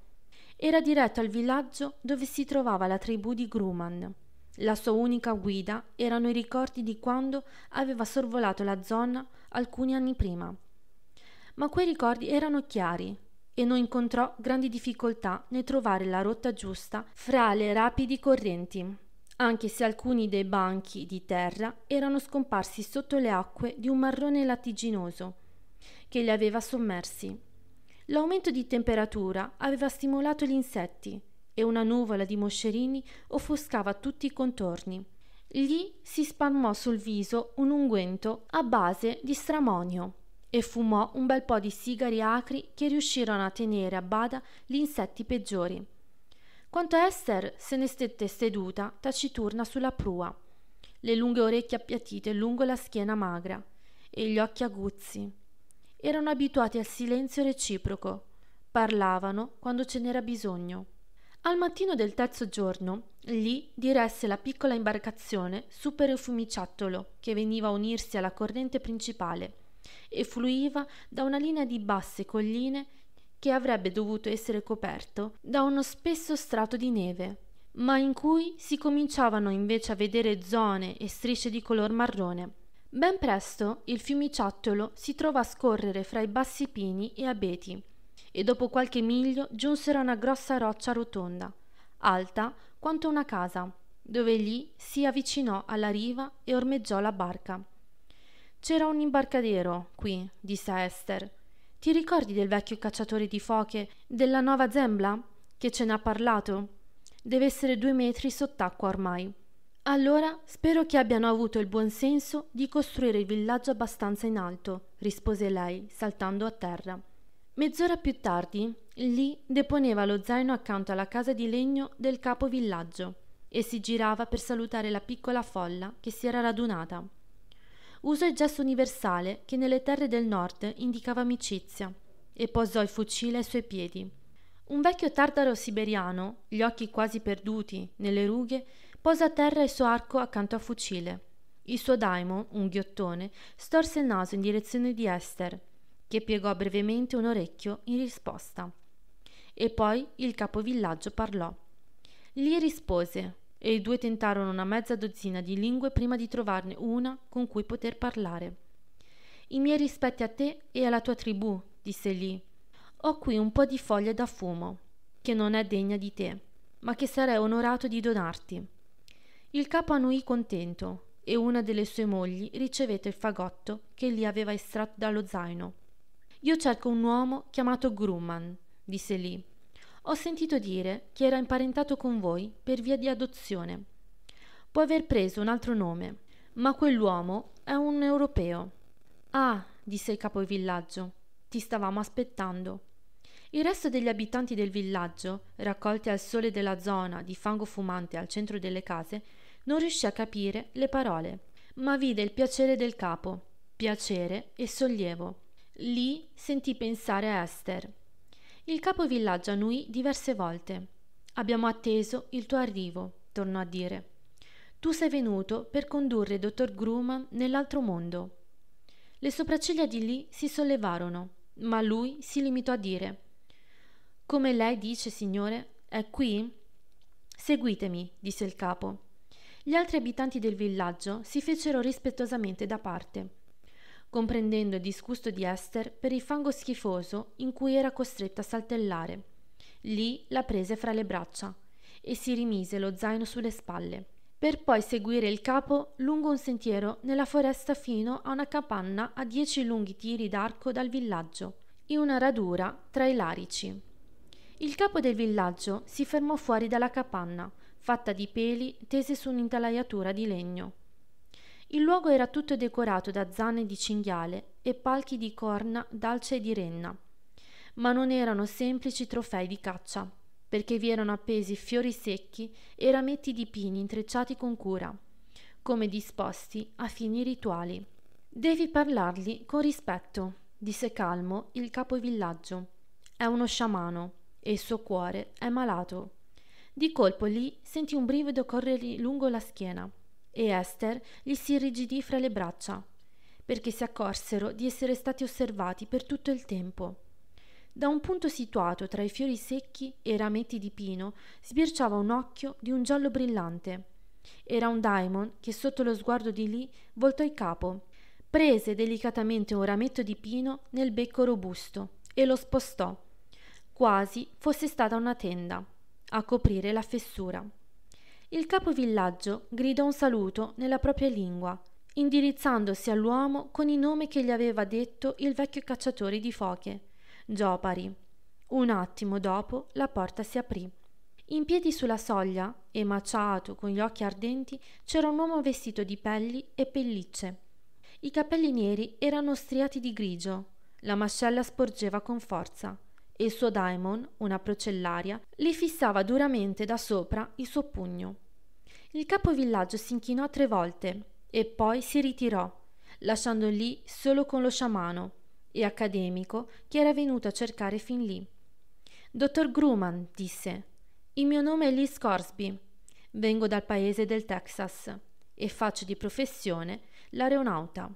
Era diretto al villaggio dove si trovava la tribù di Gruman. La sua unica guida erano i ricordi di quando aveva sorvolato la zona alcuni anni prima. Ma quei ricordi erano chiari e non incontrò grandi difficoltà nel trovare la rotta giusta fra le rapidi correnti, anche se alcuni dei banchi di terra erano scomparsi sotto le acque di un marrone lattiginoso che li aveva sommersi. L'aumento di temperatura aveva stimolato gli insetti e una nuvola di moscerini offuscava tutti i contorni. Gli si spalmò sul viso un unguento a base di stramonio e fumò un bel po' di sigari acri che riuscirono a tenere a bada gli insetti peggiori. Quanto a Esther, se ne stette seduta, taciturna sulla prua, le lunghe orecchie appiattite lungo la schiena magra e gli occhi aguzzi erano abituati al silenzio reciproco, parlavano quando ce n'era bisogno. Al mattino del terzo giorno, lì diresse la piccola imbarcazione su per un fumiciattolo che veniva a unirsi alla corrente principale e fluiva da una linea di basse colline che avrebbe dovuto essere coperto da uno spesso strato di neve, ma in cui si cominciavano invece a vedere zone e strisce di color marrone. Ben presto il fiumiciattolo si trova a scorrere fra i bassi pini e abeti e dopo qualche miglio giunsero a una grossa roccia rotonda, alta quanto una casa, dove lì si avvicinò alla riva e ormeggiò la barca. C'era un imbarcadero qui, disse a Esther. Ti ricordi del vecchio cacciatore di foche della Nova Zembla che ce ne ha parlato? Deve essere due metri sott'acqua ormai. Allora spero che abbiano avuto il buon senso di costruire il villaggio abbastanza in alto, rispose lei, saltando a terra. Mezz'ora più tardi, lì deponeva lo zaino accanto alla casa di legno del capo villaggio e si girava per salutare la piccola folla che si era radunata. Usò il gesto universale che nelle terre del nord indicava amicizia e posò il fucile ai suoi piedi. Un vecchio tartaro siberiano, gli occhi quasi perduti nelle rughe, posa a terra il suo arco accanto al fucile. Il suo daimon, un ghiottone, storse il naso in direzione di Esther, che piegò brevemente un orecchio in risposta. E poi il capovillaggio parlò. Lì rispose, e i due tentarono una mezza dozzina di lingue prima di trovarne una con cui poter parlare. I miei rispetti a te e alla tua tribù, disse Lì. Ho qui un po' di foglie da fumo, che non è degna di te, ma che sarei onorato di donarti. Il capo annuì contento e una delle sue mogli ricevette il fagotto che gli aveva estratto dallo zaino. Io cerco un uomo chiamato Grumman, disse lì. Ho sentito dire che era imparentato con voi per via di adozione. Può aver preso un altro nome, ma quell'uomo è un europeo. Ah, disse il capo villaggio, ti stavamo aspettando. Il resto degli abitanti del villaggio, raccolti al sole della zona di fango fumante al centro delle case, non riuscì a capire le parole, ma vide il piacere del capo, piacere e sollievo. Lì sentì pensare a Esther. Il capo villaggio annui diverse volte. Abbiamo atteso il tuo arrivo, tornò a dire. Tu sei venuto per condurre il dottor Gruma nell'altro mondo. Le sopracciglia di Lì si sollevarono, ma lui si limitò a dire: Come lei dice, signore, è qui? Seguitemi, disse il capo. Gli altri abitanti del villaggio si fecero rispettosamente da parte, comprendendo il disgusto di Esther per il fango schifoso in cui era costretta a saltellare. Lì la prese fra le braccia e si rimise lo zaino sulle spalle, per poi seguire il capo lungo un sentiero nella foresta fino a una capanna a dieci lunghi tiri d'arco dal villaggio, in una radura tra i larici. Il capo del villaggio si fermò fuori dalla capanna, fatta di peli tese su un'intalaiatura di legno. Il luogo era tutto decorato da zanne di cinghiale e palchi di corna, d'alce e di renna. Ma non erano semplici trofei di caccia, perché vi erano appesi fiori secchi e rametti di pini intrecciati con cura, come disposti a fini rituali. Devi parlargli con rispetto, disse calmo il capo villaggio. È uno sciamano e il suo cuore è malato. Di colpo lì sentì un brivido corrergli lungo la schiena e Esther gli si irrigidì fra le braccia, perché si accorsero di essere stati osservati per tutto il tempo. Da un punto situato tra i fiori secchi e i rametti di pino sbirciava un occhio di un giallo brillante. Era un diamond che sotto lo sguardo di lì voltò il capo, prese delicatamente un rametto di pino nel becco robusto e lo spostò, quasi fosse stata una tenda a coprire la fessura. Il capo villaggio gridò un saluto nella propria lingua, indirizzandosi all'uomo con il nome che gli aveva detto il vecchio cacciatore di foche, Giopari. Un attimo dopo la porta si aprì. In piedi sulla soglia, emaciato, con gli occhi ardenti, c'era un uomo vestito di pelli e pellicce. I capelli neri erano striati di grigio, la mascella sporgeva con forza e il suo daimon, una procellaria, le fissava duramente da sopra il suo pugno. Il capovillaggio si inchinò tre volte e poi si ritirò, lasciando lì solo con lo sciamano e accademico che era venuto a cercare fin lì. Dottor Grumman disse: Il mio nome è Lee Corsby. Vengo dal paese del Texas e faccio di professione l'aeronauta.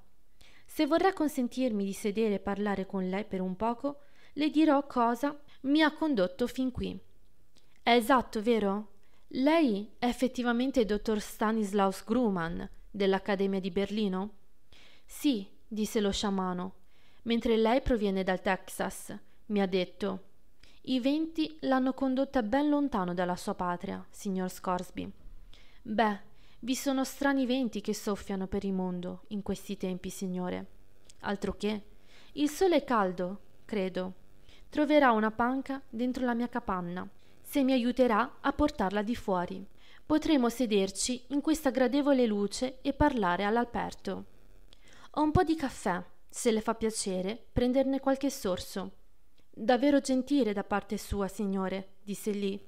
Se vorrà consentirmi di sedere e parlare con lei per un poco, le dirò cosa mi ha condotto fin qui. È esatto, vero? Lei è effettivamente il dottor Stanislaus Gruman dell'Accademia di Berlino? Sì, disse lo sciamano, mentre lei proviene dal Texas, mi ha detto. I venti l'hanno condotta ben lontano dalla sua patria, signor Scorsby. Beh, vi sono strani venti che soffiano per il mondo in questi tempi, signore. Altro che. Il sole è caldo, credo troverà una panca dentro la mia capanna, se mi aiuterà a portarla di fuori. Potremo sederci in questa gradevole luce e parlare all'aperto. Ho un po' di caffè, se le fa piacere, prenderne qualche sorso. Davvero gentile da parte sua, signore, disse lì,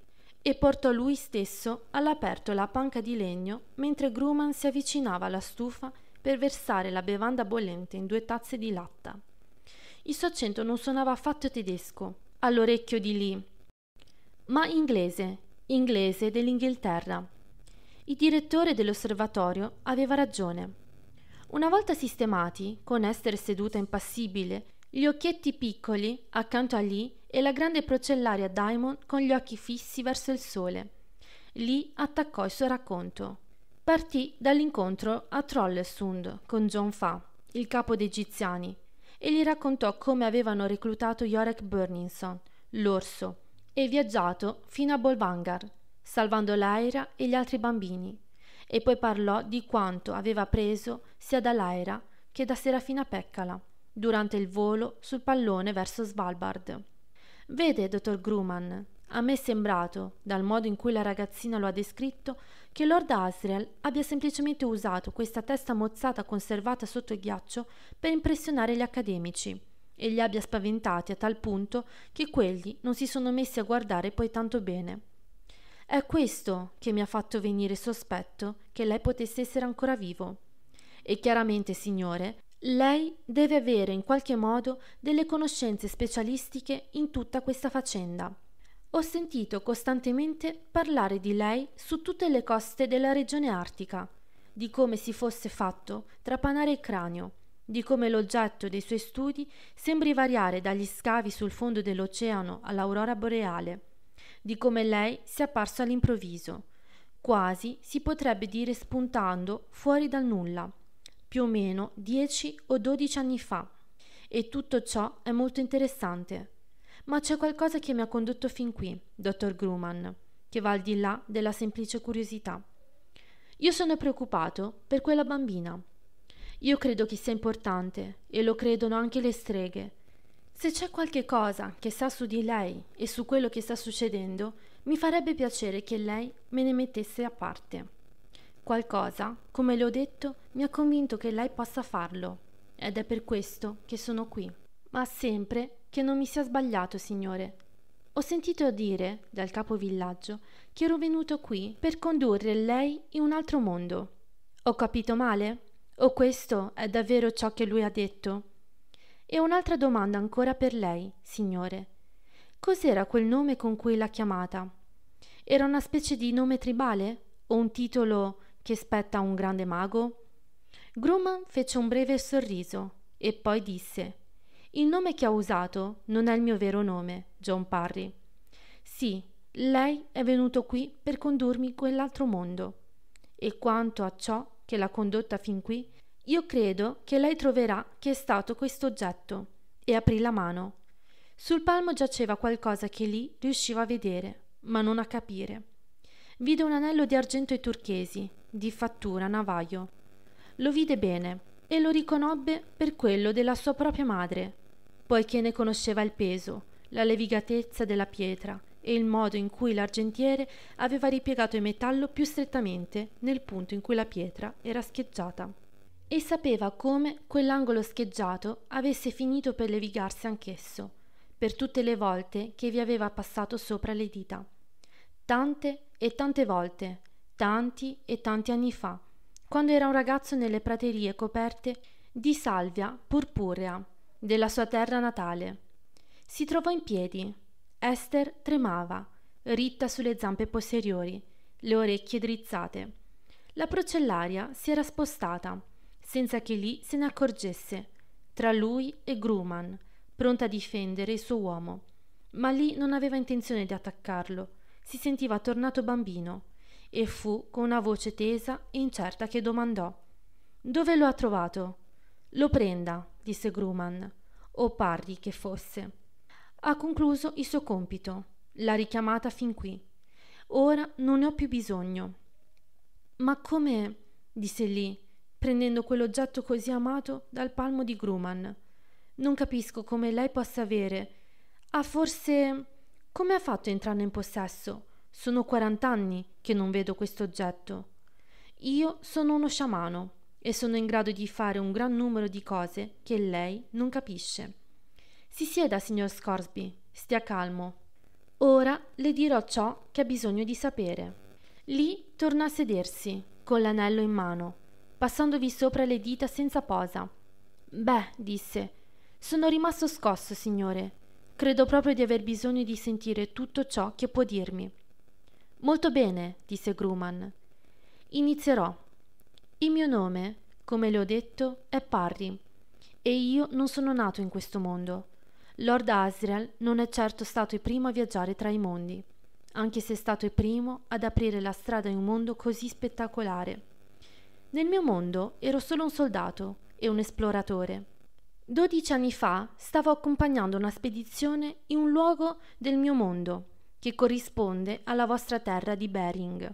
e portò lui stesso all'aperto la panca di legno mentre Grumman si avvicinava alla stufa per versare la bevanda bollente in due tazze di latta il suo accento non suonava affatto tedesco all'orecchio di lì. ma inglese, inglese dell'Inghilterra. Il direttore dell'osservatorio aveva ragione. Una volta sistemati, con Esther seduta impassibile, gli occhietti piccoli accanto a lì e la grande procellaria Diamond con gli occhi fissi verso il sole, lì attaccò il suo racconto. Partì dall'incontro a Trollesund con John Fa, il capo dei egiziani, e gli raccontò come avevano reclutato Yorick Burninson, l'orso, e viaggiato fino a Bolvangar, salvando Lyra e gli altri bambini, e poi parlò di quanto aveva preso sia da Lyra che da Serafina Peccala durante il volo sul pallone verso Svalbard. Vede, dottor Grumman, a me è sembrato, dal modo in cui la ragazzina lo ha descritto, che Lord Asriel abbia semplicemente usato questa testa mozzata conservata sotto il ghiaccio per impressionare gli accademici e li abbia spaventati a tal punto che quelli non si sono messi a guardare poi tanto bene. È questo che mi ha fatto venire sospetto che lei potesse essere ancora vivo. E chiaramente, signore, lei deve avere in qualche modo delle conoscenze specialistiche in tutta questa faccenda. Ho sentito costantemente parlare di lei su tutte le coste della regione artica, di come si fosse fatto trapanare il cranio, di come l'oggetto dei suoi studi sembri variare dagli scavi sul fondo dell'oceano all'aurora boreale, di come lei sia apparso all'improvviso, quasi si potrebbe dire spuntando fuori dal nulla, più o meno 10 o 12 anni fa. E tutto ciò è molto interessante. Ma c'è qualcosa che mi ha condotto fin qui, dottor Grumman, che va al di là della semplice curiosità. Io sono preoccupato per quella bambina. Io credo che sia importante e lo credono anche le streghe. Se c'è qualche cosa che sa su di lei e su quello che sta succedendo, mi farebbe piacere che lei me ne mettesse a parte. Qualcosa, come le ho detto, mi ha convinto che lei possa farlo ed è per questo che sono qui, ma sempre che non mi sia sbagliato, signore. Ho sentito dire, dal capo villaggio che ero venuto qui per condurre lei in un altro mondo. Ho capito male? O questo è davvero ciò che lui ha detto? E un'altra domanda ancora per lei, signore. Cos'era quel nome con cui l'ha chiamata? Era una specie di nome tribale? O un titolo che spetta a un grande mago? Grumman fece un breve sorriso e poi disse il nome che ha usato non è il mio vero nome, John Parry. Sì, lei è venuto qui per condurmi in quell'altro mondo. E quanto a ciò che l'ha condotta fin qui, io credo che lei troverà che è stato questo oggetto. E aprì la mano. Sul palmo giaceva qualcosa che lì riusciva a vedere, ma non a capire. Vide un anello di argento e turchesi, di fattura navajo. Lo vide bene e lo riconobbe per quello della sua propria madre, poiché ne conosceva il peso, la levigatezza della pietra e il modo in cui l'argentiere aveva ripiegato il metallo più strettamente nel punto in cui la pietra era scheggiata. E sapeva come quell'angolo scheggiato avesse finito per levigarsi anch'esso, per tutte le volte che vi aveva passato sopra le dita. Tante e tante volte, tanti e tanti anni fa, quando era un ragazzo nelle praterie coperte di salvia purpurea della sua terra natale. Si trovò in piedi. Esther tremava, ritta sulle zampe posteriori, le orecchie drizzate. La procellaria si era spostata, senza che lì se ne accorgesse, tra lui e Grumman, pronta a difendere il suo uomo. Ma lì non aveva intenzione di attaccarlo, si sentiva tornato bambino e fu con una voce tesa e incerta che domandò: Dove lo ha trovato? Lo prenda, disse Grumman, o parri che fosse. Ha concluso il suo compito, l'ha richiamata fin qui. Ora non ne ho più bisogno. Ma come? disse lì, prendendo quell'oggetto così amato dal palmo di Grumman. Non capisco come lei possa avere. Ha forse. come ha fatto a entrarne in possesso? Sono quarant'anni che non vedo questo oggetto. Io sono uno sciamano e sono in grado di fare un gran numero di cose che lei non capisce. Si sieda, signor Scorsby, stia calmo. Ora le dirò ciò che ha bisogno di sapere. Lì tornò a sedersi, con l'anello in mano, passandovi sopra le dita senza posa. Beh, disse, sono rimasto scosso, signore. Credo proprio di aver bisogno di sentire tutto ciò che può dirmi. Molto bene, disse Grumman. Inizierò. Il mio nome, come le ho detto, è Parry e io non sono nato in questo mondo. Lord Asriel non è certo stato il primo a viaggiare tra i mondi, anche se è stato il primo ad aprire la strada in un mondo così spettacolare. Nel mio mondo ero solo un soldato e un esploratore. Dodici anni fa stavo accompagnando una spedizione in un luogo del mio mondo, che corrisponde alla vostra terra di Bering.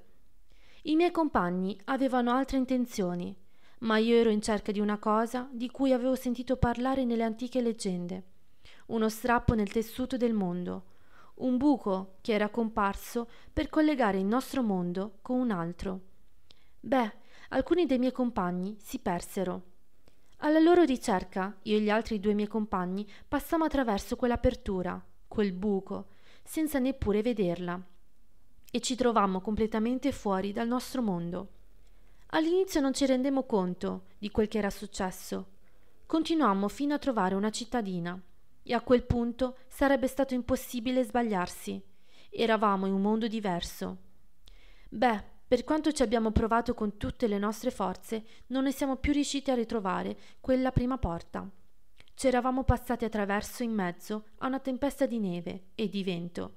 I miei compagni avevano altre intenzioni, ma io ero in cerca di una cosa di cui avevo sentito parlare nelle antiche leggende, uno strappo nel tessuto del mondo, un buco che era comparso per collegare il nostro mondo con un altro. Beh, alcuni dei miei compagni si persero. Alla loro ricerca, io e gli altri due miei compagni passammo attraverso quell'apertura, quel buco, senza neppure vederla e ci trovammo completamente fuori dal nostro mondo. All'inizio non ci rendemmo conto di quel che era successo. Continuammo fino a trovare una cittadina e a quel punto sarebbe stato impossibile sbagliarsi. Eravamo in un mondo diverso. Beh, per quanto ci abbiamo provato con tutte le nostre forze, non ne siamo più riusciti a ritrovare quella prima porta. C'eravamo passati attraverso in mezzo a una tempesta di neve e di vento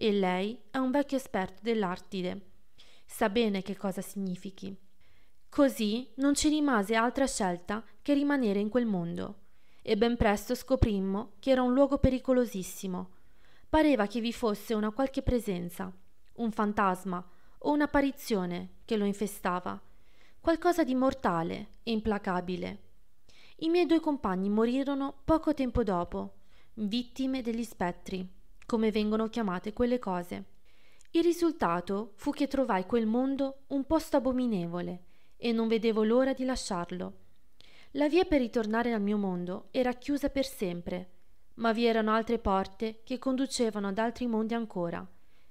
e lei è un vecchio esperto dell'Artide. Sa bene che cosa significhi. Così non ci rimase altra scelta che rimanere in quel mondo. E ben presto scoprimmo che era un luogo pericolosissimo. Pareva che vi fosse una qualche presenza, un fantasma o un'apparizione che lo infestava, qualcosa di mortale e implacabile. I miei due compagni morirono poco tempo dopo, vittime degli spettri come vengono chiamate quelle cose. Il risultato fu che trovai quel mondo un posto abominevole e non vedevo l'ora di lasciarlo. La via per ritornare al mio mondo era chiusa per sempre, ma vi erano altre porte che conducevano ad altri mondi ancora,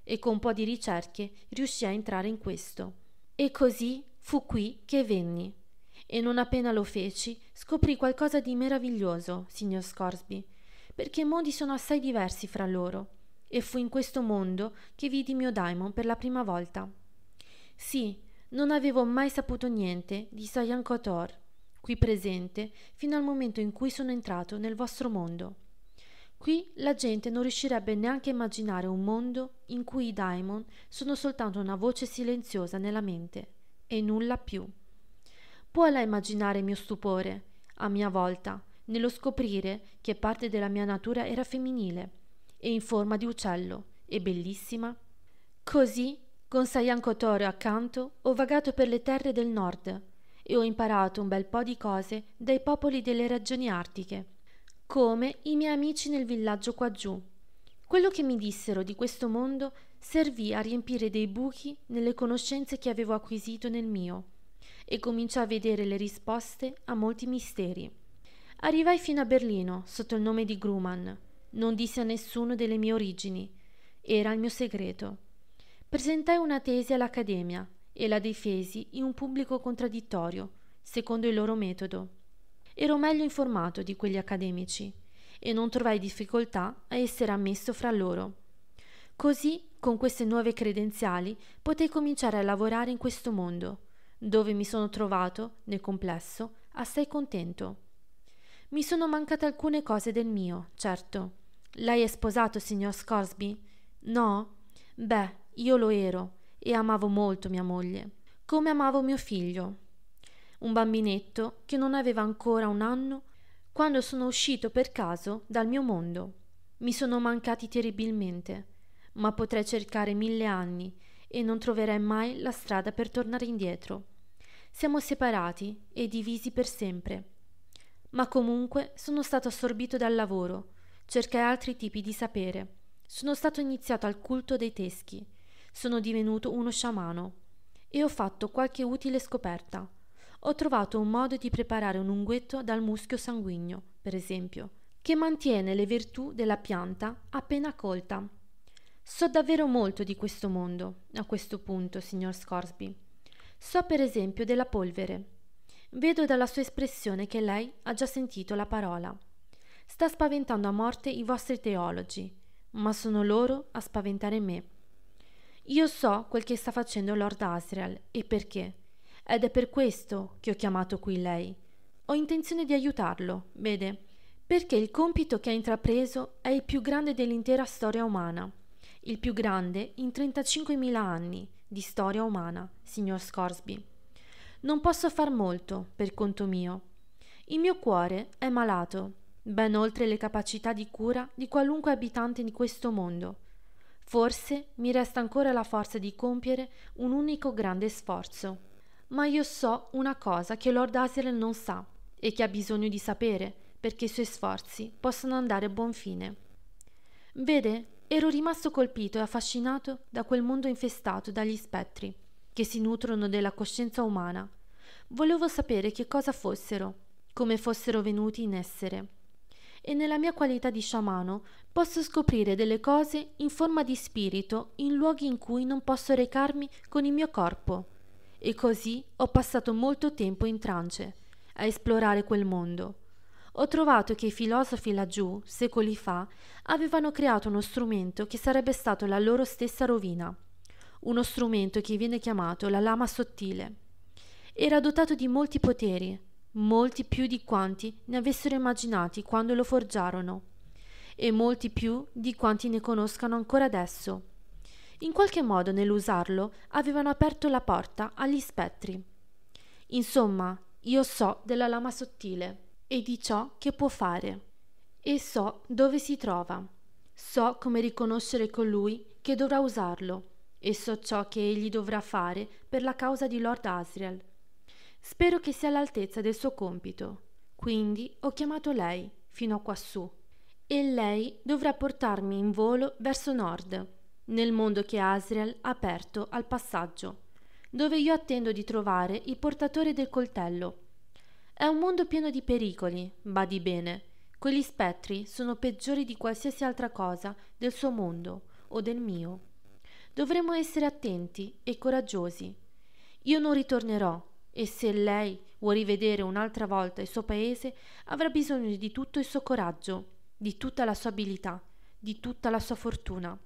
e con un po' di ricerche riuscii a entrare in questo. E così fu qui che venni. E non appena lo feci, scoprì qualcosa di meraviglioso, signor Scorsby, perché i modi sono assai diversi fra loro, e fu in questo mondo che vidi mio Daimon per la prima volta. Sì, non avevo mai saputo niente di Sayan Kotor, qui presente, fino al momento in cui sono entrato nel vostro mondo. Qui la gente non riuscirebbe neanche a immaginare un mondo in cui i daimon sono soltanto una voce silenziosa nella mente e nulla più. Può lei immaginare il mio stupore, a mia volta, nello scoprire che parte della mia natura era femminile e in forma di uccello e bellissima. Così, con Sayan Kotoro accanto, ho vagato per le terre del nord e ho imparato un bel po' di cose dai popoli delle regioni artiche, come i miei amici nel villaggio qua giù. Quello che mi dissero di questo mondo servì a riempire dei buchi nelle conoscenze che avevo acquisito nel mio e cominciò a vedere le risposte a molti misteri. Arrivai fino a Berlino sotto il nome di Grumman. Non dissi a nessuno delle mie origini. Era il mio segreto. Presentai una tesi all'Accademia e la difesi in un pubblico contraddittorio, secondo il loro metodo. Ero meglio informato di quegli accademici e non trovai difficoltà a essere ammesso fra loro. Così, con queste nuove credenziali, potei cominciare a lavorare in questo mondo, dove mi sono trovato, nel complesso, assai contento. Mi sono mancate alcune cose del mio, certo. Lei è sposato, signor Scorsby? No? Beh, io lo ero e amavo molto mia moglie, come amavo mio figlio. Un bambinetto che non aveva ancora un anno quando sono uscito per caso dal mio mondo. Mi sono mancati terribilmente, ma potrei cercare mille anni e non troverei mai la strada per tornare indietro. Siamo separati e divisi per sempre ma comunque sono stato assorbito dal lavoro, cercai altri tipi di sapere. Sono stato iniziato al culto dei teschi, sono divenuto uno sciamano e ho fatto qualche utile scoperta. Ho trovato un modo di preparare un unguetto dal muschio sanguigno, per esempio, che mantiene le virtù della pianta appena colta. So davvero molto di questo mondo, a questo punto, signor Scorsby. So per esempio della polvere, Vedo dalla sua espressione che lei ha già sentito la parola. Sta spaventando a morte i vostri teologi, ma sono loro a spaventare me. Io so quel che sta facendo Lord Asriel e perché. Ed è per questo che ho chiamato qui lei. Ho intenzione di aiutarlo, vede, perché il compito che ha intrapreso è il più grande dell'intera storia umana. Il più grande in 35.000 anni di storia umana, signor Scorsby. Non posso far molto per conto mio. Il mio cuore è malato, ben oltre le capacità di cura di qualunque abitante di questo mondo. Forse mi resta ancora la forza di compiere un unico grande sforzo. Ma io so una cosa che Lord Asriel non sa e che ha bisogno di sapere perché i suoi sforzi possano andare a buon fine. Vede, ero rimasto colpito e affascinato da quel mondo infestato dagli spettri che si nutrono della coscienza umana. Volevo sapere che cosa fossero, come fossero venuti in essere. E nella mia qualità di sciamano posso scoprire delle cose in forma di spirito in luoghi in cui non posso recarmi con il mio corpo. E così ho passato molto tempo in trance, a esplorare quel mondo ho trovato che i filosofi laggiù, secoli fa, avevano creato uno strumento che sarebbe stato la loro stessa rovina uno strumento che viene chiamato la lama sottile. Era dotato di molti poteri, molti più di quanti ne avessero immaginati quando lo forgiarono, e molti più di quanti ne conoscano ancora adesso. In qualche modo nell'usarlo avevano aperto la porta agli spettri. Insomma, io so della lama sottile e di ciò che può fare, e so dove si trova, so come riconoscere colui che dovrà usarlo e so ciò che egli dovrà fare per la causa di Lord Asriel. Spero che sia all'altezza del suo compito. Quindi ho chiamato lei fino a quassù e lei dovrà portarmi in volo verso nord, nel mondo che Asriel ha aperto al passaggio, dove io attendo di trovare il portatore del coltello. È un mondo pieno di pericoli, badi bene. Quegli spettri sono peggiori di qualsiasi altra cosa del suo mondo o del mio dovremmo essere attenti e coraggiosi. Io non ritornerò e se lei vuol rivedere un'altra volta il suo paese, avrà bisogno di tutto il suo coraggio, di tutta la sua abilità, di tutta la sua fortuna.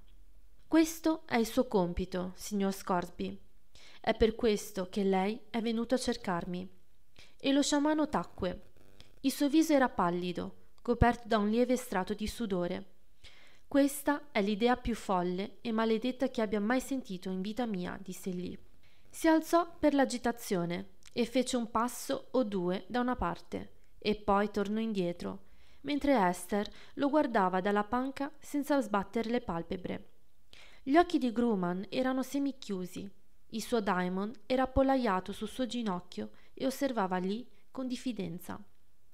Questo è il suo compito, signor Scorsby. È per questo che lei è venuto a cercarmi. E lo sciamano tacque. Il suo viso era pallido, coperto da un lieve strato di sudore. Questa è l'idea più folle e maledetta che abbia mai sentito in vita mia, disse lì. Si alzò per l'agitazione e fece un passo o due da una parte e poi tornò indietro, mentre Esther lo guardava dalla panca senza sbattere le palpebre. Gli occhi di Grumman erano semichiusi, il suo diamond era appollaiato sul suo ginocchio e osservava lì con diffidenza.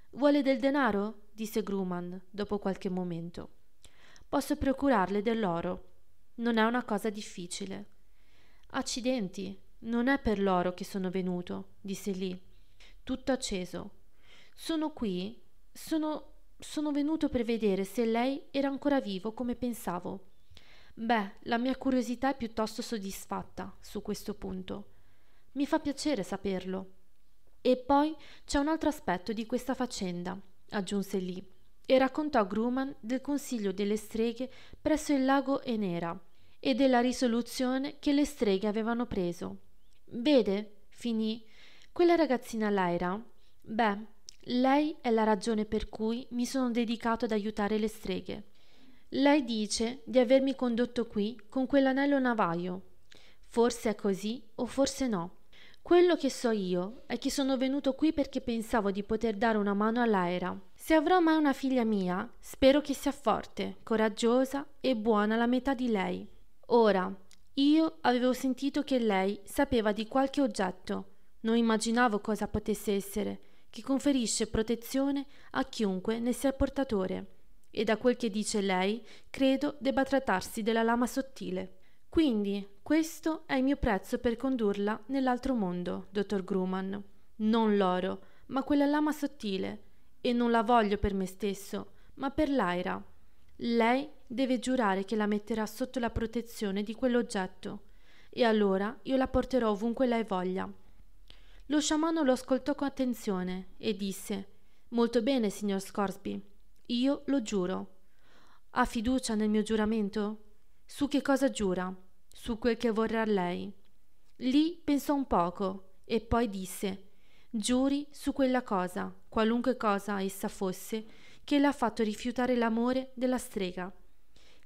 Vuole del denaro? disse Grumman dopo qualche momento posso procurarle dell'oro. Non è una cosa difficile. Accidenti, non è per l'oro che sono venuto, disse lì, tutto acceso. Sono qui, sono sono venuto per vedere se lei era ancora vivo come pensavo. Beh, la mia curiosità è piuttosto soddisfatta su questo punto. Mi fa piacere saperlo. E poi c'è un altro aspetto di questa faccenda, aggiunse lì e raccontò a Grumman del consiglio delle streghe presso il lago Enera e della risoluzione che le streghe avevano preso. Vede, finì, quella ragazzina Laira? Beh, lei è la ragione per cui mi sono dedicato ad aiutare le streghe. Lei dice di avermi condotto qui con quell'anello navaio. Forse è così o forse no. Quello che so io è che sono venuto qui perché pensavo di poter dare una mano all'aera. Se avrò mai una figlia mia, spero che sia forte, coraggiosa e buona la metà di lei. Ora, io avevo sentito che lei sapeva di qualche oggetto, non immaginavo cosa potesse essere, che conferisce protezione a chiunque ne sia portatore. E da quel che dice lei, credo debba trattarsi della lama sottile. Quindi, questo è il mio prezzo per condurla nell'altro mondo, dottor Grumman. Non l'oro, ma quella lama sottile, e non la voglio per me stesso, ma per Laira. Lei deve giurare che la metterà sotto la protezione di quell'oggetto. E allora io la porterò ovunque lei voglia. Lo sciamano lo ascoltò con attenzione e disse Molto bene, signor Scorsby. Io lo giuro. Ha fiducia nel mio giuramento? Su che cosa giura? Su quel che vorrà lei. Lì pensò un poco e poi disse Giuri su quella cosa qualunque cosa essa fosse, che le ha fatto rifiutare l'amore della strega.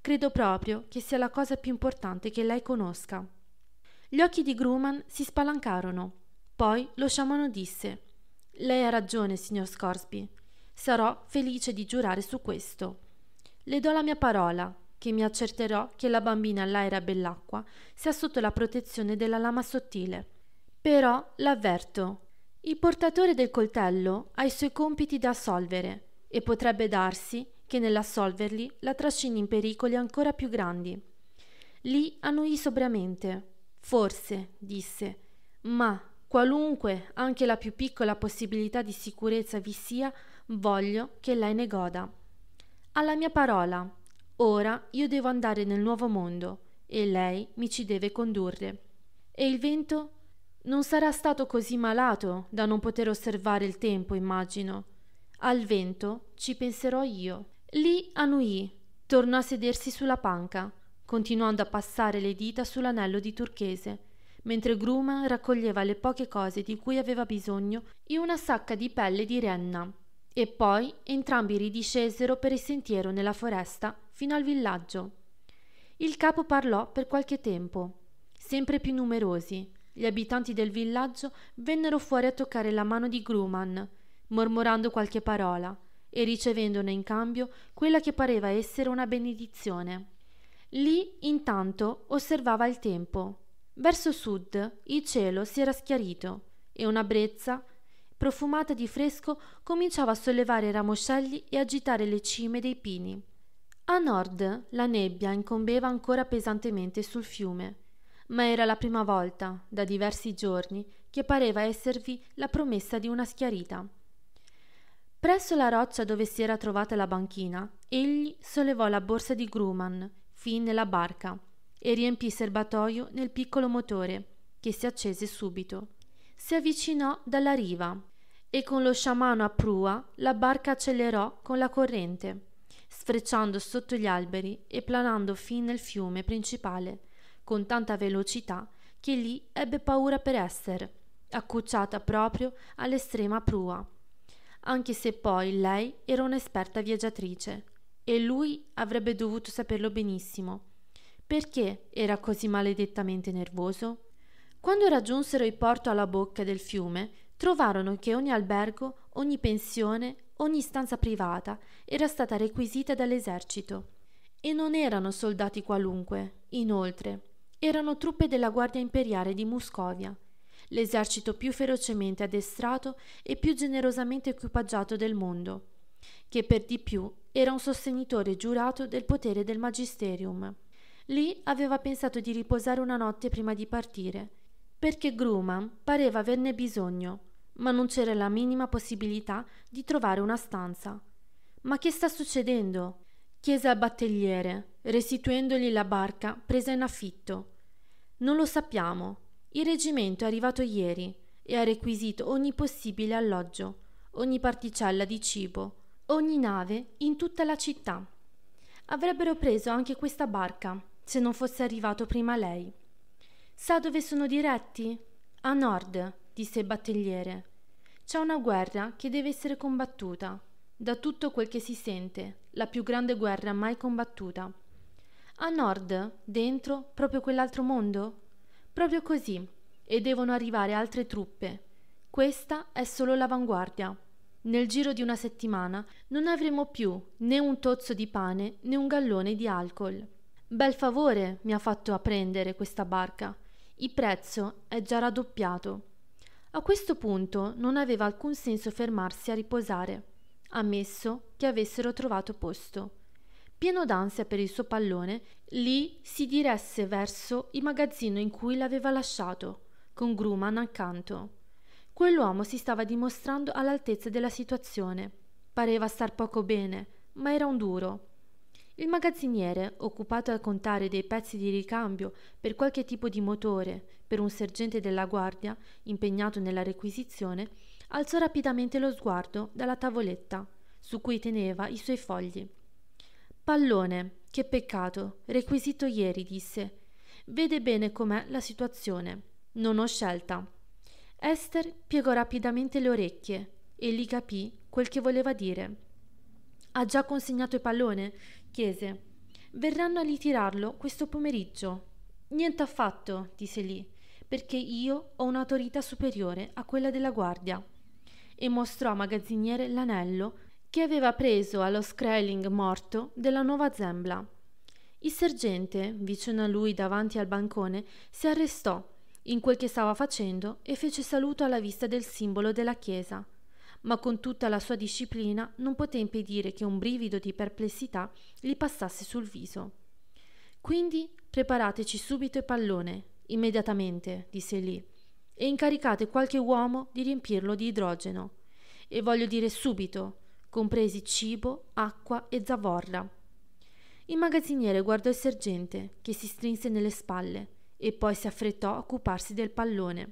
Credo proprio che sia la cosa più importante che lei conosca. Gli occhi di Grumman si spalancarono. Poi lo sciamano disse: Lei ha ragione, signor Scorsby. Sarò felice di giurare su questo. Le do la mia parola, che mi accerterò che la bambina Laira Bellacqua sia sotto la protezione della lama sottile. Però l'avverto il portatore del coltello ha i suoi compiti da assolvere e potrebbe darsi che nell'assolverli la trascini in pericoli ancora più grandi. Lì annuì sobriamente. Forse, disse, ma qualunque, anche la più piccola possibilità di sicurezza vi sia, voglio che lei ne goda. Alla mia parola, ora io devo andare nel nuovo mondo e lei mi ci deve condurre. E il vento non sarà stato così malato da non poter osservare il tempo, immagino. Al vento ci penserò io. Lì annuì, tornò a sedersi sulla panca, continuando a passare le dita sull'anello di turchese, mentre Gruma raccoglieva le poche cose di cui aveva bisogno in una sacca di pelle di renna. E poi entrambi ridiscesero per il sentiero nella foresta fino al villaggio. Il capo parlò per qualche tempo, sempre più numerosi, gli abitanti del villaggio vennero fuori a toccare la mano di Grumman, mormorando qualche parola e ricevendone in cambio quella che pareva essere una benedizione. Lì, intanto, osservava il tempo. Verso sud il cielo si era schiarito e una brezza, profumata di fresco, cominciava a sollevare i ramoscelli e agitare le cime dei pini. A nord la nebbia incombeva ancora pesantemente sul fiume ma era la prima volta, da diversi giorni, che pareva esservi la promessa di una schiarita. Presso la roccia dove si era trovata la banchina, egli sollevò la borsa di Grumman fin nella barca e riempì il serbatoio nel piccolo motore, che si accese subito. Si avvicinò dalla riva e con lo sciamano a prua la barca accelerò con la corrente, sfrecciando sotto gli alberi e planando fin nel fiume principale, con tanta velocità che lì ebbe paura per Esther, accucciata proprio all'estrema prua, anche se poi lei era un'esperta viaggiatrice e lui avrebbe dovuto saperlo benissimo. Perché era così maledettamente nervoso? Quando raggiunsero il porto alla bocca del fiume, trovarono che ogni albergo, ogni pensione, ogni stanza privata era stata requisita dall'esercito. E non erano soldati qualunque, inoltre, erano truppe della Guardia Imperiale di Muscovia, l'esercito più ferocemente addestrato e più generosamente equipaggiato del mondo, che per di più era un sostenitore giurato del potere del Magisterium. Lì aveva pensato di riposare una notte prima di partire, perché Grumman pareva averne bisogno, ma non c'era la minima possibilità di trovare una stanza. Ma che sta succedendo? chiese al battelliere, restituendogli la barca presa in affitto. Non lo sappiamo. Il reggimento è arrivato ieri e ha requisito ogni possibile alloggio, ogni particella di cibo, ogni nave in tutta la città. Avrebbero preso anche questa barca, se non fosse arrivato prima lei. Sa dove sono diretti? A nord, disse il battigliere. C'è una guerra che deve essere combattuta. Da tutto quel che si sente, la più grande guerra mai combattuta. A nord, dentro, proprio quell'altro mondo? Proprio così. E devono arrivare altre truppe. Questa è solo l'avanguardia. Nel giro di una settimana non avremo più né un tozzo di pane né un gallone di alcol. Bel favore mi ha fatto apprendere questa barca. Il prezzo è già raddoppiato. A questo punto non aveva alcun senso fermarsi a riposare, ammesso che avessero trovato posto. Pieno d'ansia per il suo pallone, lì si diresse verso il magazzino in cui l'aveva lasciato, con Grumman accanto. Quell'uomo si stava dimostrando all'altezza della situazione. Pareva star poco bene, ma era un duro. Il magazziniere, occupato a contare dei pezzi di ricambio per qualche tipo di motore per un sergente della guardia impegnato nella requisizione, alzò rapidamente lo sguardo dalla tavoletta su cui teneva i suoi fogli. Pallone, che peccato, requisito ieri, disse. Vede bene com'è la situazione. Non ho scelta. Esther piegò rapidamente le orecchie e lì capì quel che voleva dire. Ha già consegnato il pallone? chiese. Verranno a ritirarlo questo pomeriggio. Niente affatto, disse lì, perché io ho un'autorità superiore a quella della guardia. E mostrò a magazziniere l'anello che aveva preso allo Skreling morto della nuova Zembla. Il sergente, vicino a lui davanti al bancone, si arrestò in quel che stava facendo e fece saluto alla vista del simbolo della chiesa, ma con tutta la sua disciplina non poté impedire che un brivido di perplessità gli passasse sul viso. Quindi preparateci subito il pallone, immediatamente, disse lì, e incaricate qualche uomo di riempirlo di idrogeno. E voglio dire subito, compresi cibo, acqua e zavorra. Il magazziniere guardò il sergente, che si strinse nelle spalle, e poi si affrettò a occuparsi del pallone.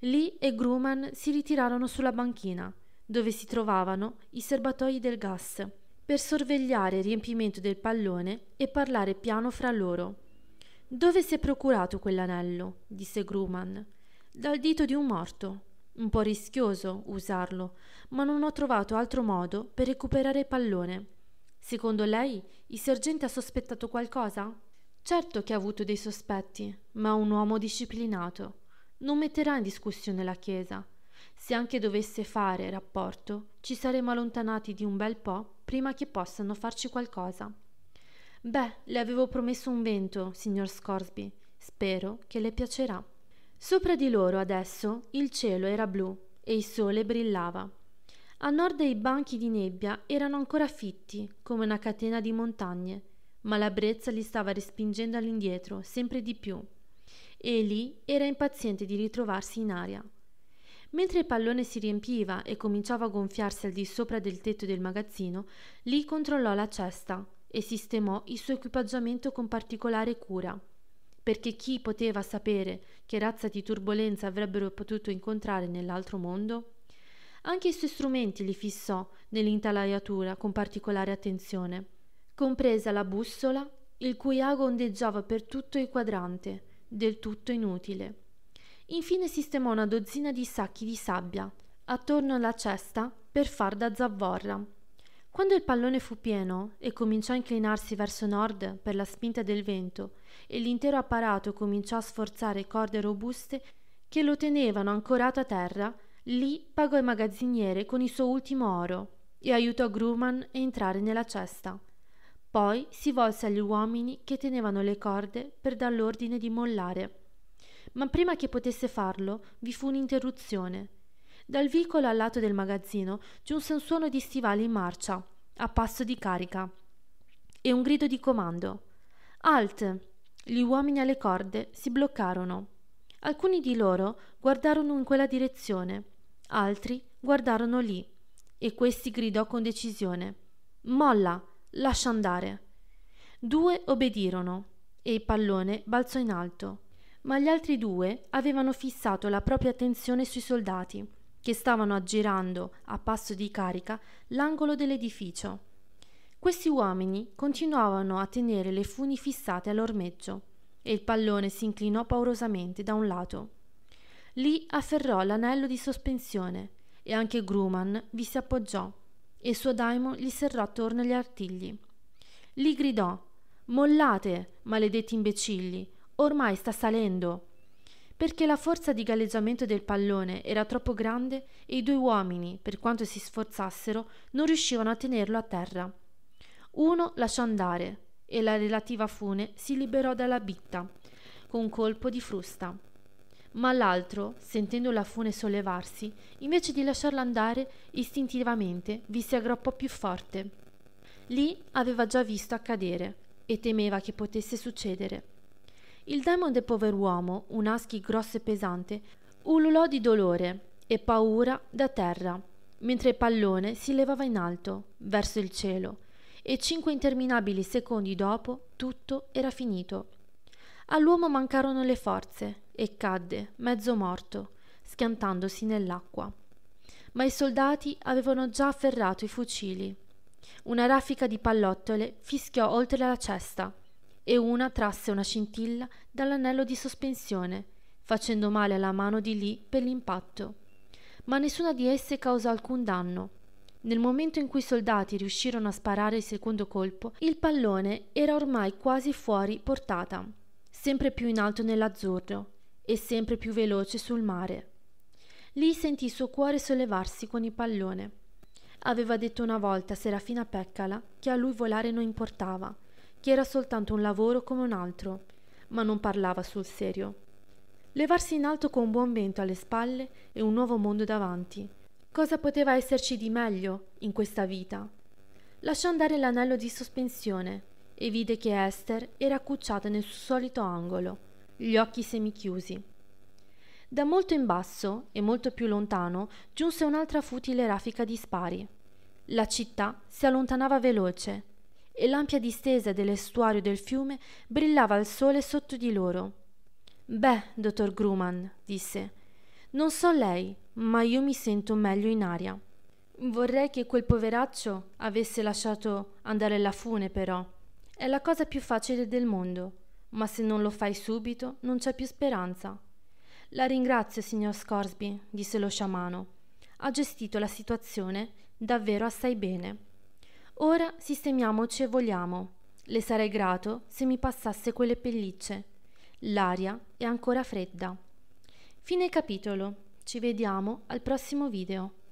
Lì e Grumman si ritirarono sulla banchina, dove si trovavano i serbatoi del gas, per sorvegliare il riempimento del pallone e parlare piano fra loro. Dove si è procurato quell'anello? disse Grumman. Dal dito di un morto, un po' rischioso usarlo, ma non ho trovato altro modo per recuperare il pallone. Secondo lei il sergente ha sospettato qualcosa? Certo che ha avuto dei sospetti, ma è un uomo disciplinato. Non metterà in discussione la Chiesa. Se anche dovesse fare rapporto, ci saremmo allontanati di un bel po' prima che possano farci qualcosa. Beh, le avevo promesso un vento, signor Scorsby. Spero che le piacerà. Sopra di loro adesso il cielo era blu e il sole brillava. A nord i banchi di nebbia erano ancora fitti, come una catena di montagne, ma la brezza li stava respingendo all'indietro sempre di più. E lì era impaziente di ritrovarsi in aria. Mentre il pallone si riempiva e cominciava a gonfiarsi al di sopra del tetto del magazzino, lì controllò la cesta e sistemò il suo equipaggiamento con particolare cura perché chi poteva sapere che razza di turbolenza avrebbero potuto incontrare nell'altro mondo? Anche i suoi strumenti li fissò nell'intalaiatura con particolare attenzione, compresa la bussola, il cui ago ondeggiava per tutto il quadrante, del tutto inutile. Infine sistemò una dozzina di sacchi di sabbia attorno alla cesta per far da zavorra quando il pallone fu pieno e cominciò a inclinarsi verso nord per la spinta del vento e l'intero apparato cominciò a sforzare corde robuste che lo tenevano ancorato a terra, lì pagò il magazziniere con il suo ultimo oro e aiutò Grumman a entrare nella cesta. Poi si volse agli uomini che tenevano le corde per dar l'ordine di mollare. Ma prima che potesse farlo vi fu un'interruzione. Dal vicolo al lato del magazzino giunse un suono di stivali in marcia, a passo di carica, e un grido di comando. Alt! Gli uomini alle corde si bloccarono. Alcuni di loro guardarono in quella direzione, altri guardarono lì, e questi gridò con decisione: Molla! Lascia andare! Due obbedirono e il pallone balzò in alto, ma gli altri due avevano fissato la propria attenzione sui soldati che stavano aggirando a passo di carica l'angolo dell'edificio. Questi uomini continuavano a tenere le funi fissate all'ormeggio e il pallone si inclinò paurosamente da un lato. Lì afferrò l'anello di sospensione e anche Grumman vi si appoggiò e il suo daimon gli serrò attorno gli artigli. Lì gridò: Mollate, maledetti imbecilli, ormai sta salendo perché la forza di galleggiamento del pallone era troppo grande e i due uomini, per quanto si sforzassero, non riuscivano a tenerlo a terra. Uno lasciò andare e la relativa fune si liberò dalla bitta con un colpo di frusta. Ma l'altro, sentendo la fune sollevarsi, invece di lasciarla andare, istintivamente vi si aggroppò più forte. Lì aveva già visto accadere e temeva che potesse succedere. Il demon del pover'uomo, un aschi grosso e pesante, ululò di dolore e paura da terra, mentre il pallone si levava in alto, verso il cielo, e cinque interminabili secondi dopo tutto era finito. All'uomo mancarono le forze e cadde, mezzo morto, schiantandosi nell'acqua. Ma i soldati avevano già afferrato i fucili. Una raffica di pallottole fischiò oltre la cesta e una trasse una scintilla dall'anello di sospensione, facendo male alla mano di Lee per l'impatto. Ma nessuna di esse causò alcun danno. Nel momento in cui i soldati riuscirono a sparare il secondo colpo, il pallone era ormai quasi fuori portata, sempre più in alto nell'azzurro e sempre più veloce sul mare. Lì sentì il suo cuore sollevarsi con il pallone. Aveva detto una volta a Serafina Peccala che a lui volare non importava, che era soltanto un lavoro come un altro, ma non parlava sul serio. Levarsi in alto con un buon vento alle spalle e un nuovo mondo davanti. Cosa poteva esserci di meglio in questa vita? Lasciò andare l'anello di sospensione e vide che Esther era accucciata nel suo solito angolo, gli occhi semichiusi. Da molto in basso e molto più lontano giunse un'altra futile raffica di spari. La città si allontanava veloce e l'ampia distesa dell'estuario del fiume brillava al sole sotto di loro. Beh, dottor Grumman, disse, non so lei, ma io mi sento meglio in aria. Vorrei che quel poveraccio avesse lasciato andare la fune, però. È la cosa più facile del mondo, ma se non lo fai subito non c'è più speranza. La ringrazio, signor Scorsby, disse lo sciamano. Ha gestito la situazione davvero assai bene. Ora sistemiamoci e vogliamo. Le sarei grato se mi passasse quelle pellicce. L'aria è ancora fredda. Fine capitolo. Ci vediamo al prossimo video.